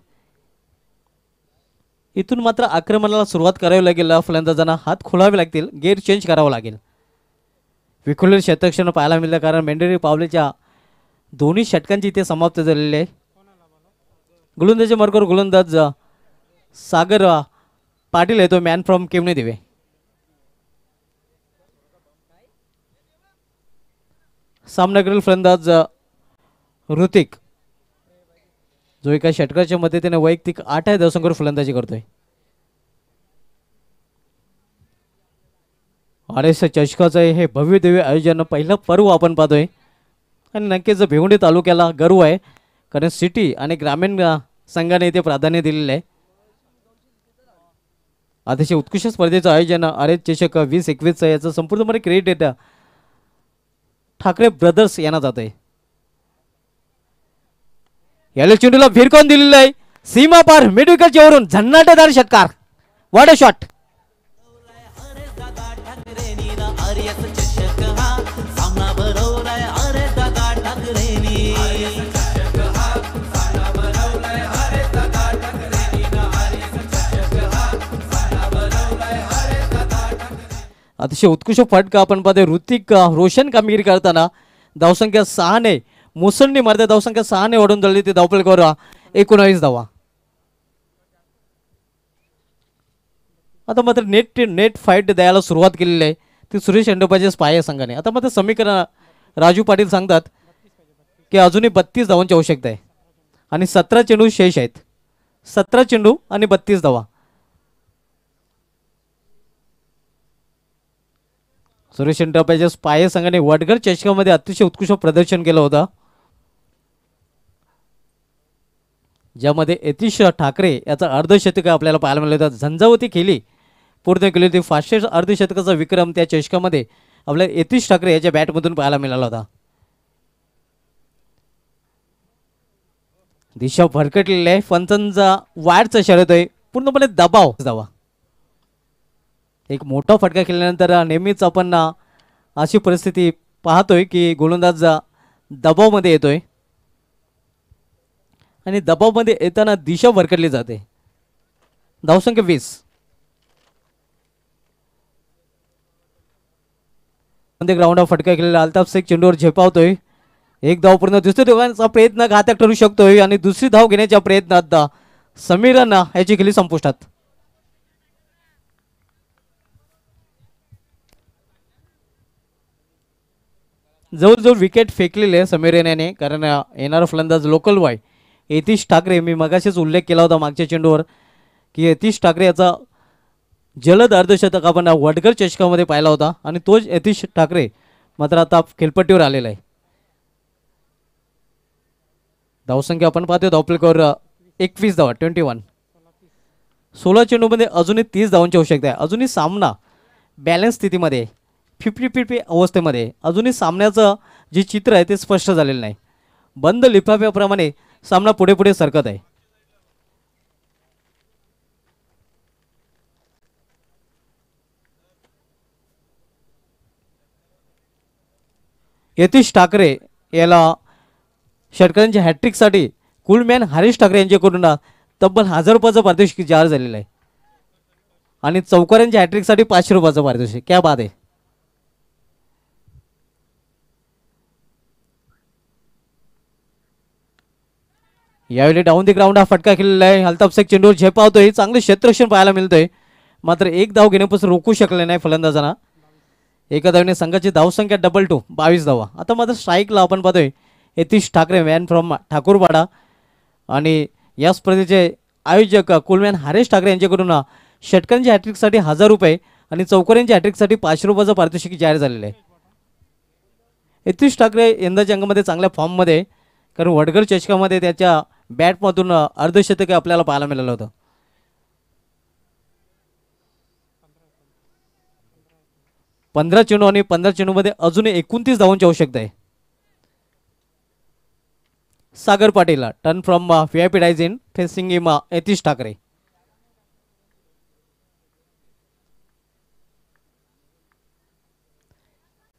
Speaker 2: इथून मात्र आक्रमणाला सुरुवात करावी लागेल फलंदाजांना हात खोलावे लागतील गेअर चेंज करावा लागेल विखुलेले शतक्षण पाहायला मिळलं कारण मेंढेरी पावलेच्या दोन्ही षटकांची इथे समाप्त झालेली आहे गोलंदाजी मार्गावर गोलंदाज सागर पाटील येतो मॅन फ्रॉम केमने दिवे सामन्याकडील फलंदाज ऋतिक जो एका षटकाच्या मदतीने वैयक्तिक आठ आहे धावसंख्येवर फलंदाजी करतोय आर एस चषकाचं हे भव्य आयोजन पहिलं पर्व आपण पाहतोय आणि नक्कीच भिवंडी तालुक्याला गर्व आहे कारण सिटी आणि ग्रामीण संघाने इथे प्राधान्य दिलेलं आहे अतिशय उत्कृष्ट स्पर्धेचं आयोजन अरे चषक वीस एकवीसचं याचं संपूर्णपणे क्रेडिट ठाकरे ब्रदर्स यांना जात आहे याले चेंडूला भिरकून दिलेलं आहे सीमा पार मेडिकलच्या वरून झन्नाटेदार षटकार वॉट अ शॉट अतिशय उत्कृष्ट फटका आपण पाहते ऋतिक रोशन कामगिरी करताना धावसंख्या सहाने मुसंडी मारते धावसंख्या सहाने ओढून झाली ती धावपळ करा एकोणावीस धावा आता मात्र नेट नेट फाईट द्यायला सुरुवात केलेली आहे ती सुरेश अंडोबाच्या पाहिजे संघाने आता मात्र समीकरण राजू पाटील सांगतात की अजूनही बत्तीस धावांची आवश्यकता आहे आणि सतरा चेंडू शेष आहेत सतरा चेंडू आणि बत्तीस धावा सुरेश टप्प्याच्या स्पाय संघाने वडगर चषकामध्ये अतिशय उत्कृष्ट प्रदर्शन केलं होतं ज्यामध्ये यतीश ठाकरे याचं अर्धशतक आपल्याला पाहायला मिळालं होतं झंझावती खेली पूर्ण केली होती फास्टेस्ट अर्धशतकाचा विक्रम त्या चषकामध्ये आपल्याला यतीश ठाकरे याच्या बॅटमधून पाहायला मिळाला होता दिशा भरकटलेली आहे पंचांचा वायरचा शरत आहे पूर्णपणे दबाव दबा एक मोठा फटका खेळल्यानंतर नेहमीच आपण अशी परिस्थिती पाहतोय की गोलंदाज दबावमध्ये येतोय आणि दबावमध्ये येताना दिशा भरकटली जाते संख्या वीस ग्राउंडवर फटका केलेला अल्ताफ शेख चेंडूवर झेपावतोय एक धाव पूर्ण दुसऱ्या दोघांचा प्रयत्न घातक ठरू शकतोय आणि दुसरी धाव घेण्याच्या प्रयत्नात समीरन याची केली संपुष्टात जवळजवळ विकेट फेकलेले आहे समीर येण्याने कारण येणार फलंदाज लोकल बॉय यतीश ठाकरे मी मगाशीच उल्लेख केला होता मागच्या चेंडूवर की यतीश ठाकरे याचा जलद अर्धशतक आपण वडकर चषकामध्ये पाहिला होता आणि तोच यतीश ठाकरे मात्र आता खेळपट्टीवर आलेला आहे धावसंख्या आपण पाहतो धावपलकर एकवीस धावा ट्वेंटी वन सोळा चेंडूमध्ये अजूनही तीस धावांची आवश्यकता आहे अजूनही सामना बॅलन्स स्थितीमध्ये आहे फिफ्टी फिफ्टी अवस्थेमध्ये अजूनही सामन्याचं जे चित्र आहे ते स्पष्ट झालेलं नाही बंद लिफाफ्याप्रमाणे सामना पुढे पुढे सरकत आहे यतीश ठाकरे याला षटकरांच्या हॅट्रिकसाठी कुलमॅन हरीश ठाकरे यांच्याकडून तब्बल हजार रुपयाचं पारितोषिक जाहीर झालेलं आहे आणि चौकऱ्यांच्या हॅट्रिकसाठी पाचशे रुपयाचं पारितोषिक क्या बाद आहे यावेळी डाऊन दी ग्राउंड हा फटका खेळलेला आहे अल्ताफ चेंडूवर झेपावतोय हे चांगलं क्षेत्रक्षण पाहायला मिळतंय मात्र एक धाव घेण्यापासून रोखू शकले नाही फलंदाजांना एका धावने संघाची धावसंख्या डबल टू बावीस धावा आता मात्र स्ट्राईकला आपण पाहतोय यतीश ठाकरे मॅन फ्रॉम ठाकूरवाडा आणि या स्पर्धेचे आयोजक कुलमॅन हरेश ठाकरे यांच्याकडून षटकांच्या हॅट्रिकसाठी हजार रुपये आणि चौकऱ्यांच्या हॅट्रिकसाठी पाचशे रुपयाचं पारितोषिक जाहीर झालेलं आहे यतीश ठाकरे यंदाच्या अंगामध्ये चांगल्या फॉर्ममध्ये कारण वडगर चषकामध्ये त्याच्या बॅटमधून अर्धशतक आपल्याला पाहायला मिळालं होतं पंधरा चेंडू आणि पंधरा मध्ये अजून एकोणतीस धावांची आवश्यकता आहे Sagar Patil turn from in facing in Yatish Thackeray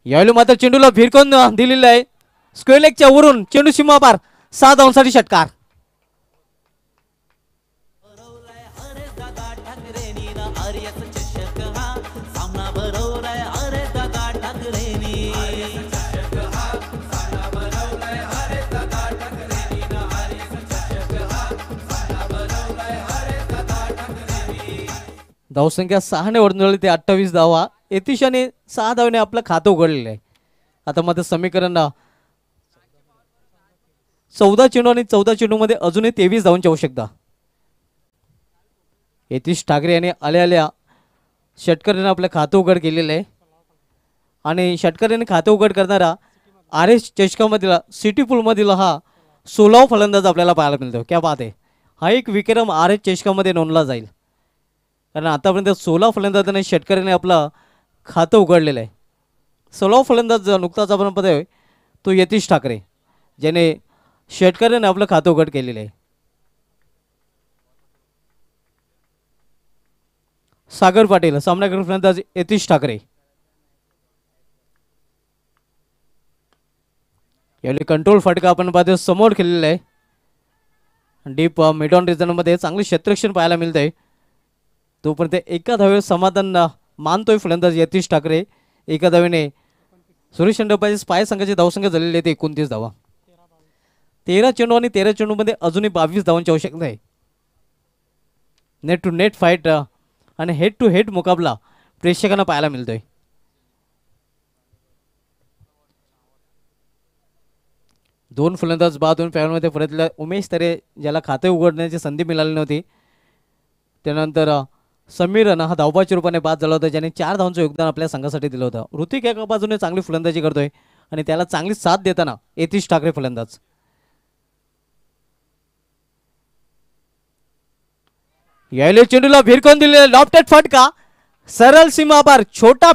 Speaker 2: यावेळी मात्र चेंडूला भिरकून दिलेला आहे स्क्वेलेकच्या वरून चेंडू सीमा पार सहा धावांसाठी षटकार धावसंख्या सहाने वर्णवली ते अठ्ठावीस धावा यतिशाने सहा धावने आपलं खातं उघडलेलं आहे आता मात्र समीकरण चौदा चेंडू आणि चौदा मध्ये अजूनही तेवीस धावांची आवश्यकता यतीश ठाकरे यांनी आल्या आल्या षटकऱ्याने आपलं खातं उघड केलेलं आहे आणि षटकऱ्याने खातं उघड करणारा आर एस चषकामधील सिटी पूलमधील हा सोलाव फलंदाज आपल्याला पाहायला मिळतो क्या बात आहे हा एक विक्रम आर एस चषकामध्ये नोंदला जाईल कारण आतापर्यंत सोळा फलंदाजाने षटकऱ्याने आपला खातं उघडलेलं आहे सोळा फलंदाज नुकताच आपण पद तो यतीश ठाकरे ज्याने षटकऱ्याने आपलं खातं उघड केलेलं आहे सागर पाटील सामनाकर फलंदाज यतीश ठाकरे यावेळी कंट्रोल फटका आपण पाहतो समोर खेळलेला आहे डीप मिडॉन रिझनमध्ये चांगले क्षेत्रक्षण पाहायला मिळते आहे तोपर्यंत एका धावेवर समाधान मानतोय फलंदाज यतीश ठाकरे एका धावेने सुरेश चंडपाचे स्पाय संघाची धावसंख्या झालेली आहे ते एकोणतीस धावा तेरा चेंडू आणि तेरा चेंडूमध्ये अजूनही बावीस धावांची आवश्यकता आहे नेट टू नेट फाईट आणि हेड टू हेड मुकाबला प्रेक्षकांना पाहायला मिळतोय दोन फलंदाज बा दोन फॅनमध्ये परतल्या उमेश तरे ज्याला खाते उघडण्याची संधी मिळाली नव्हती त्यानंतर समीरनं हा धावपाच्या रूपाने बाद झाला होता ज्याने चार धावांचं योगदान आपल्या संघासाठी दिलं होतं ऋतिक एका बाजूने चांगली फुलंदाजी करतोय आणि त्याला चांगली साथ देताना यतीश ठाकरे फलंदाज यायले चेंडूला भिरकून दिलेला लॉपटेट फटका सरळ सीमापार छोटा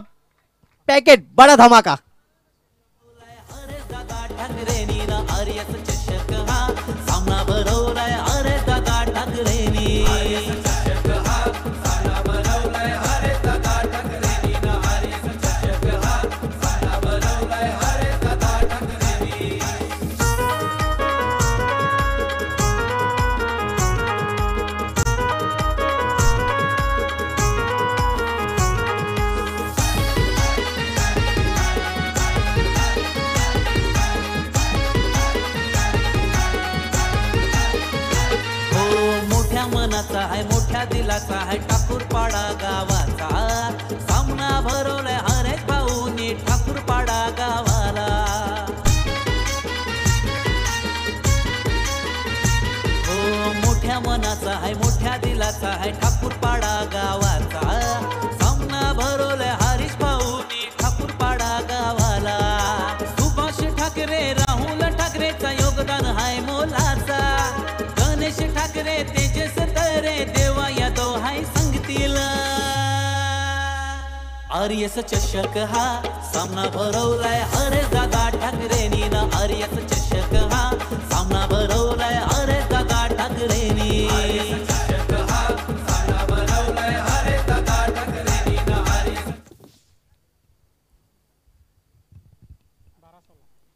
Speaker 2: पॅकेट बडा धमाका
Speaker 3: आर्यस चषक हा सामना भरवलाय अरे दादा ठाकरेनी ना आर्यस चषक हा सामना भरवलाय अरे दादा ठाकरेनी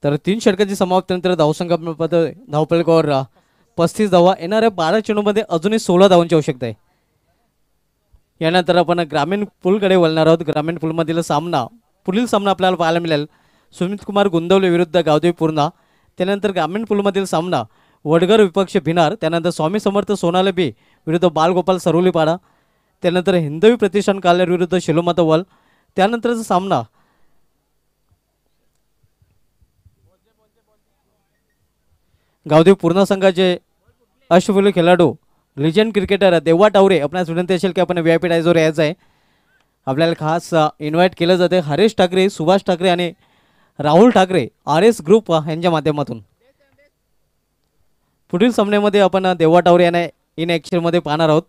Speaker 2: तर तीन षटकाची समाप्तीनंतर धावसंख्या धावपळकावर पस्तीस धावा येणाऱ्या बारा चेंडूमध्ये अजूनही सोळा धावांची आवश्यकता आहे यानंतर आपण ग्रामीण पूलकडे वळणार आहोत ग्रामीण पूलमधील सामना पुढील सामना आपल्याला पाहायला मिळेल सुमित कुमार गुंदवले विरुद्ध गावदेव पूर्णा त्यानंतर ग्रामीण पुलमधील सामना वडगर विपक्ष भिनार त्यानंतर स्वामी समर्थ सोनाले बी विरुद्ध बालगोपाल सरोलीपाडा त्यानंतर हिंदवी प्रतिष्ठान कालेर विरुद्ध शिलोमाता वल त्यानंतरचा सामना गावदेव पूर्ण संघाचे अश्वफुले खेळाडू लेजंड क्रिकेटर देवा टावरे आपणास विनंती असेल की आपण व्ही आय पी यायचं आहे आपल्याला खास इन्व्हाइट केलं जाते हरीश ठाकरे सुभाष ठाकरे आणि Rahul Thackeray R S group यांच्या माध्यमातून पुढील सामन्यामध्ये आपण देवा टावरे यांना इन ॲक्शनमध्ये पाहणार आहोत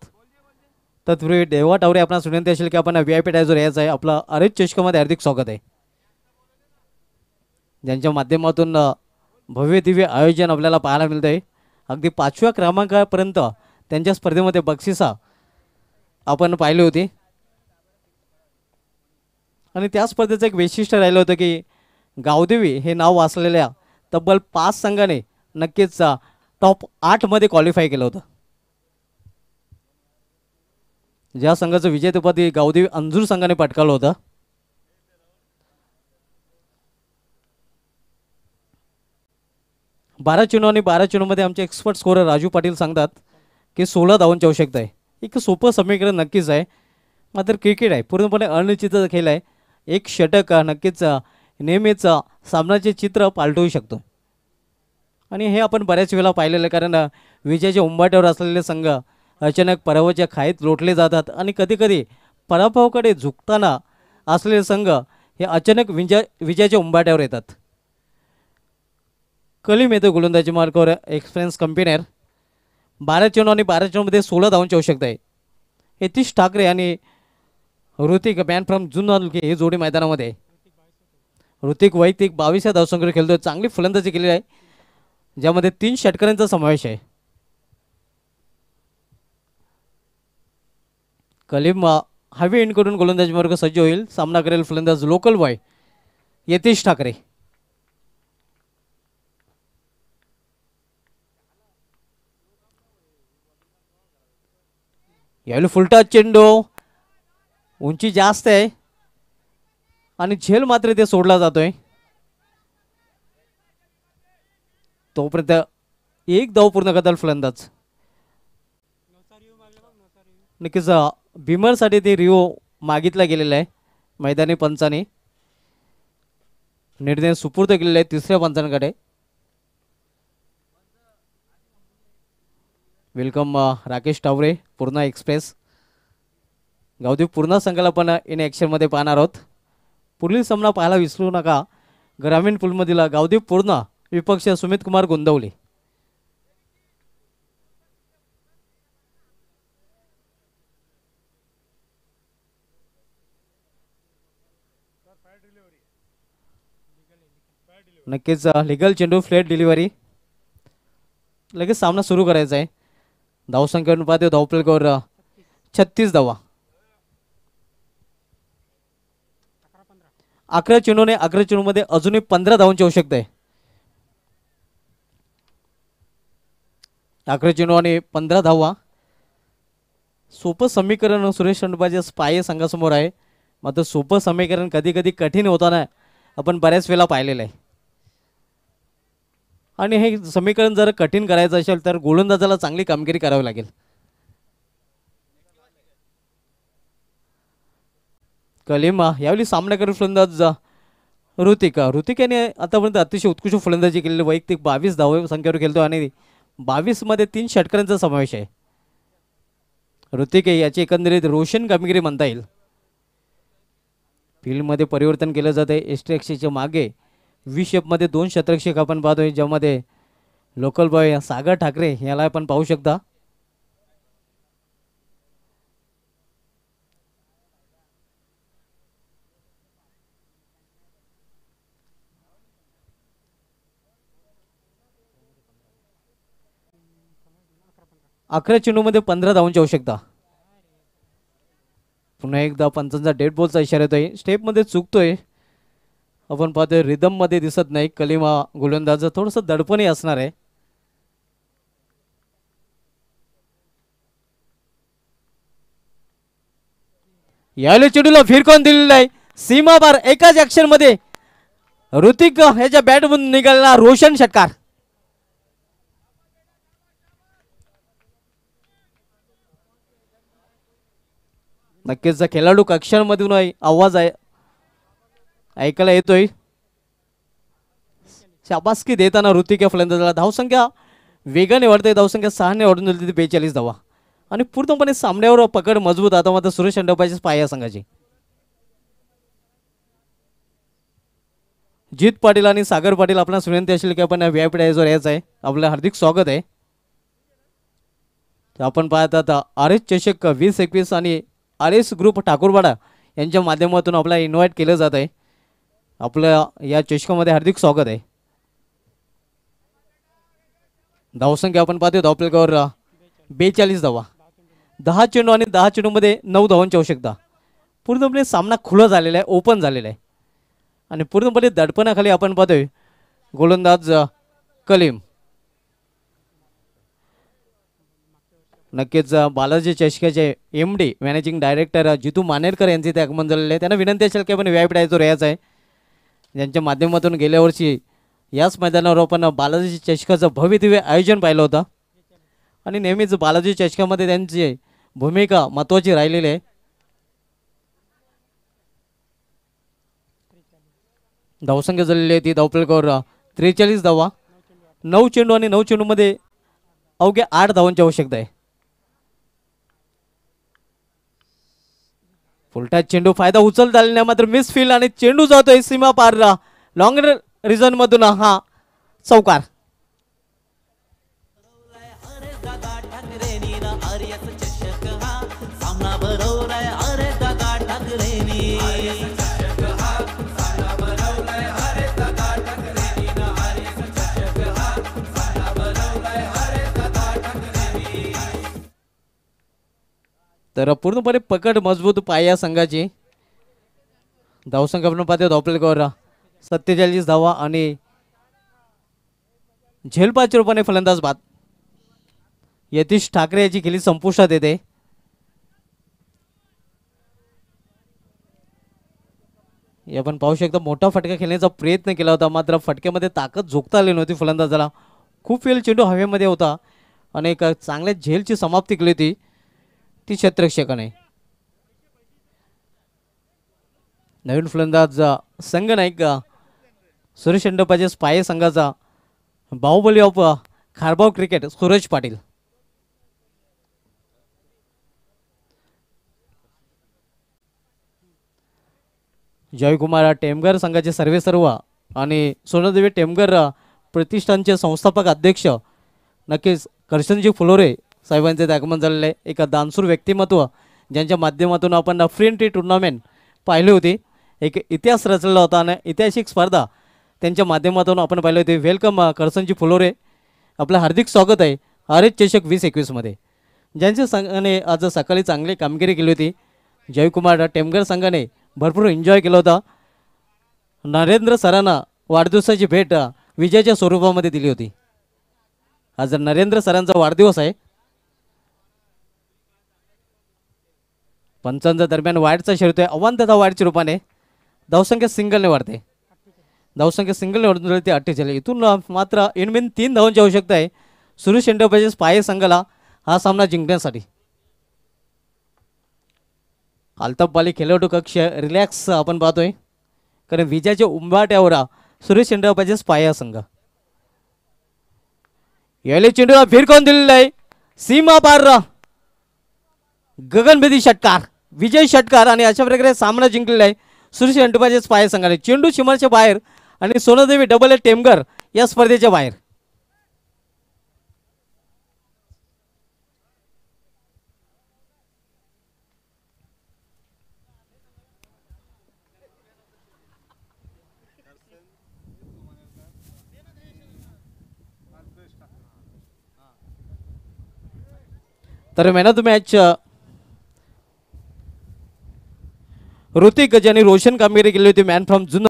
Speaker 2: तत्पूर्वी देवा टावरे आपणास विनंती असेल की आपण व्ही आय पी यायचं आहे आपलं अरेज चषकामध्ये हार्दिक स्वागत आहे ज्यांच्या माध्यमातून भव्य दिव्य आयोजन आपल्याला पाहायला मिळतं आहे अगदी पाचव्या क्रमांकापर्यंत त्यांच्या स्पर्धेमध्ये बक्षिसा आपण पाहिले होती आणि त्या स्पर्धेचं एक वैशिष्ट्य राहिलं होतं की गावदेवी हे नाव वाचलेल्या तब्बल पाच संघाने नक्कीच टॉप आठमध्ये क्वालिफाय केलं होतं ज्या संघाचं विजेतेपद गावदेवी अंजूर संघाने पटकावलं होतं बारा चुनाव आणि बारा चुनावमध्ये आमचे एक्सपर्ट स्कोरर राजू पाटील सांगतात की सोळा धावांची आवश्यकता आहे एक सोपं समीकरण नक्कीच आहे मात्र क्रिकेट आहे पूर्णपणे अनिश्चितचा खेळ आहे एक षटक नक्कीच नेहमीच सामनाचे चित्र पालटवू शकतो आणि हे आपण बऱ्याच वेळा पाहिलेलं आहे कारण विजयाच्या उंबाट्यावर असलेले संघ अचानक पराभवाच्या खाईत लोटले जातात आणि कधीकधी पराभवाकडे झुकताना असलेले संघ हे अचानक विजया विजयाच्या उंबाट्यावर येतात कलीम येतो गोलंदाजी मार्गावर एक्सपिरियन्स कंपेनर बारा चेंडू आणि बारा चेंडूमध्ये सोळा धावांची आवश्यकता आहे यतीश ठाकरे आणि ऋतिक बॅन फ्रॉम जुन हे जोडी मैदानामध्ये ऋतिक वैतिक बावीस या धावसंख्येवर खेळतोय चांगली फलंदाजी केलेली आहे ज्यामध्ये तीन षटकऱ्यांचा समावेश आहे कलीम हवी एंडकडून गोलंदाजी वर्ग सज्ज होईल सामना करेल फलंदाज लोकल बॉय यतीश ठाकरे यावेळी टच चेंडू उंची जास्त आहे आणि झेल मात्र ते सोडला जातोय तोपर्यंत एक धाव पूर्ण करताल फलंदाज नक्कीच भीमरसाठी ते रिओ मागितला गेलेला आहे मैदानी पंचाने निर्णय सुपूर्द केलेला आहे तिसऱ्या पंचांकडे वेलकम राकेश टावरे पूर्णा एक्सप्रेस गावदीप पूर्णा संघाला पण इन uh, ॲक्शनमध्ये पाहणार आहोत पुढील सामना पाहायला विसरू नका ग्रामीण पूलमधील गावदीप पूर्णा विपक्ष सुमित कुमार गोंदवले नक्कीच लिगल uh, चेंडू फ्लेट डिलिव्हरी लगेच सामना सुरू करायचा आहे धाव संख्या पाहते धावपल कोर छत्तीस धावा अकरा चेंडूने अकरा मध्ये अजूनही पंधरा धावांची आवश्यकता आहे अकरा चेंडू आणि पंधरा धावा सोपं समीकरण सुरेश चंडूबाजी स्पाय संघासमोर आहे मात्र सोपं समीकरण कधी कधी कठीण होताना आपण बऱ्याच वेळा पाहिलेलं आहे आणि हे समीकरण जर कठीण करायचं असेल तर गोलंदाजाला चांगली कामगिरी करावी लागेल कलिमा यावेळी करू फलंदाज ऋतिका ऋतिक याने आतापर्यंत अतिशय उत्कृष्ट फलंदाजी केलेली वैयक्तिक बावीस धावे संख्येवर खेळतो आणि बावीसमध्ये तीन षटकऱ्यांचा समावेश आहे ऋतिके याची एकंदरीत रोशन कामगिरी म्हणता येईल फील्डमध्ये परिवर्तन केलं जातं एस टी एक्सीच्या मागे शेप मध्ये दोन शतरक्षक आपण पाहतोय ज्यामध्ये लोकल बॉय सागर ठाकरे याला आपण पाहू शकता अकरा मध्ये पंधरा धावून आवश्यकता पुन्हा एकदा पंचांचा डेड बॉलचा इशारा येतोय स्टेपमध्ये चुकतोय आपण पाहतोय रिदममध्ये दिसत नाही कलिमा गोलंदाज थोडस दडपणी असणार आहे यावेळी चेंडूला फिरकोन दिलेला आहे सीमा बार एकाच ऍक्शन मध्ये ऋतिक ह्याच्या बॅटमधून निघाला रोशन षटकार नक्कीच खेळाडू कक्षांमधून आवाज आहे ऐकायला येतोय शाबासकी देताना ऋतिक फलंदाजाला धावसंख्या वेगाने वाढते धावसंख्या सहाने वाढून होती बेचाळीस धावा आणि पूर्णपणे सामन्यावर पकड मजबूत आता मात्र सुरेश पाय पाया संघाची जीत पाटील आणि सागर पाटील आपला विनंती असेल की आपण व्याप यायचं आहे आपलं हार्दिक स्वागत आहे आपण पाहत आता आर एस चषक वीस एकवीस आणि आर एस ग्रुप ठाकूरवाडा यांच्या माध्यमातून आपल्याला इन्व्हाइट केलं जात आहे आपलं या चषकामध्ये हार्दिक स्वागत आहे धावसंख्या आपण पाहतो धावपलकावर बेचाळीस धावा दहा चेंडू आणि दहा चेंडूमध्ये नऊ धावांची आवश्यकता पूर्णपणे सामना खुला झालेला आहे ओपन झालेला आहे आणि पूर्णपणे दडपणाखाली आपण पाहतोय गोलंदाज कलीम नक्कीच बालाजी चषकाचे M D managing director Jitu Manerkar यांचे ते आगमन झालेले आहे त्यांना विनंती असेल की आपण व्यायापीठायचो रहायचं आहे यांच्या माध्यमातून गेल्या वर्षी याच मैदानावर आपण बालाजी चषकाचं भव्यदिव्य आयोजन पाहिलं होतं आणि नेहमीच बालाजी चषकामध्ये त्यांची भूमिका महत्त्वाची राहिलेली आहे धावसंख्या झालेली आहे ती धावपलकावर त्रेचाळीस धावा नऊ चेंडू आणि नऊ चेंडूमध्ये अवघ्या आठ धावांची आवश्यकता आहे उलटा चेंडू फायदा उचल नाही मात्र मिस फील्ड आणि चेंडू जातोय सीमा पार लॉंग रिझन मधून हा चौकार तर पूर्णपणे पकड मजबूत पाय या संघाची धावसंख्या पाहते धावपलकर सत्तेचाळीस धावा आणि झेल झेलपाच रूपाने फलंदाज बाद यतीश ठाकरे याची खेळी संपुष्टात येते आपण पाहू शकतो मोठा फटका खेळण्याचा प्रयत्न केला होता मात्र फटक्यामध्ये ताकद झोकता आली नव्हती फलंदाजाला खूप वेळ चेंडू हवेमध्ये होता आणि एक चांगल्या झेलची समाप्ती केली होती ती क्षेत्रक्षक नाही नवीन फलंदाज संघ का सुरेश अंडपाचे स्पाय संघाचा बाहुबली ऑफ खारबाव क्रिकेट सूरज पाटील जयकुमार टेमगर संघाचे सर्वे सर्व आणि सोनदेवी टेमगर प्रतिष्ठानचे संस्थापक अध्यक्ष नक्कीच करशनजी फुलोरे साहेबांचे आगमन झालेले आहे एका दानसूर व्यक्तिमत्व ज्यांच्या माध्यमातून आपण फ्रेंटी टुर्नामेंट पाहिली होती एक इतिहास रचलेला होता आणि ऐतिहासिक स्पर्धा त्यांच्या माध्यमातून आपण पाहिले होती वेलकम करसनजी फुलोरे आपलं हार्दिक स्वागत आहे हरित चषक वीस एकवीसमध्ये ज्यांच्या संघाने आज सकाळी चांगली कामगिरी केली होती जयकुमार टेमगर संघाने भरपूर एन्जॉय केला होता नरेंद्र सरांना वाढदिवसाची भेट विजयाच्या स्वरूपामध्ये दिली होती आज नरेंद्र सरांचा वाढदिवस आहे पंचांच्या दरम्यान वाईटचा शेर होतोय अवांतता वाईटच्या रूपाने धावसंख्या सिंगलने वाढते धावसंख्या सिंगलने वाढून राहिली ते अठ्ठेचाळीस इथून मात्र इनबिन तीन धावून जाऊ शकत आहे सुरेश एंटरप्राइजेस पाये संघाला हा सामना जिंकण्यासाठी आलतापाली खेळाडू कक्ष रिलॅक्स आपण पाहतोय कारण विजयाच्या उंबाट्यावर सुरेश एंटरप्राइजेस पाया संघ याले चेंडूला फिरकोन दिलेला आहे सीमा पार गगनभेदी षटकार विजय षटकार आणि अशा प्रकारे सामना जिंकलेला आहे सुरेश अंडुबाचे पाय संघाने चेंडू शिमरच्या बाहेर आणि सोनदेवी डबल ए टेमगर या स्पर्धेच्या बाहेर तर man of the match Hrithik Gajani रोशन कामगिरी केली होती मॅन फ्रॉम जुन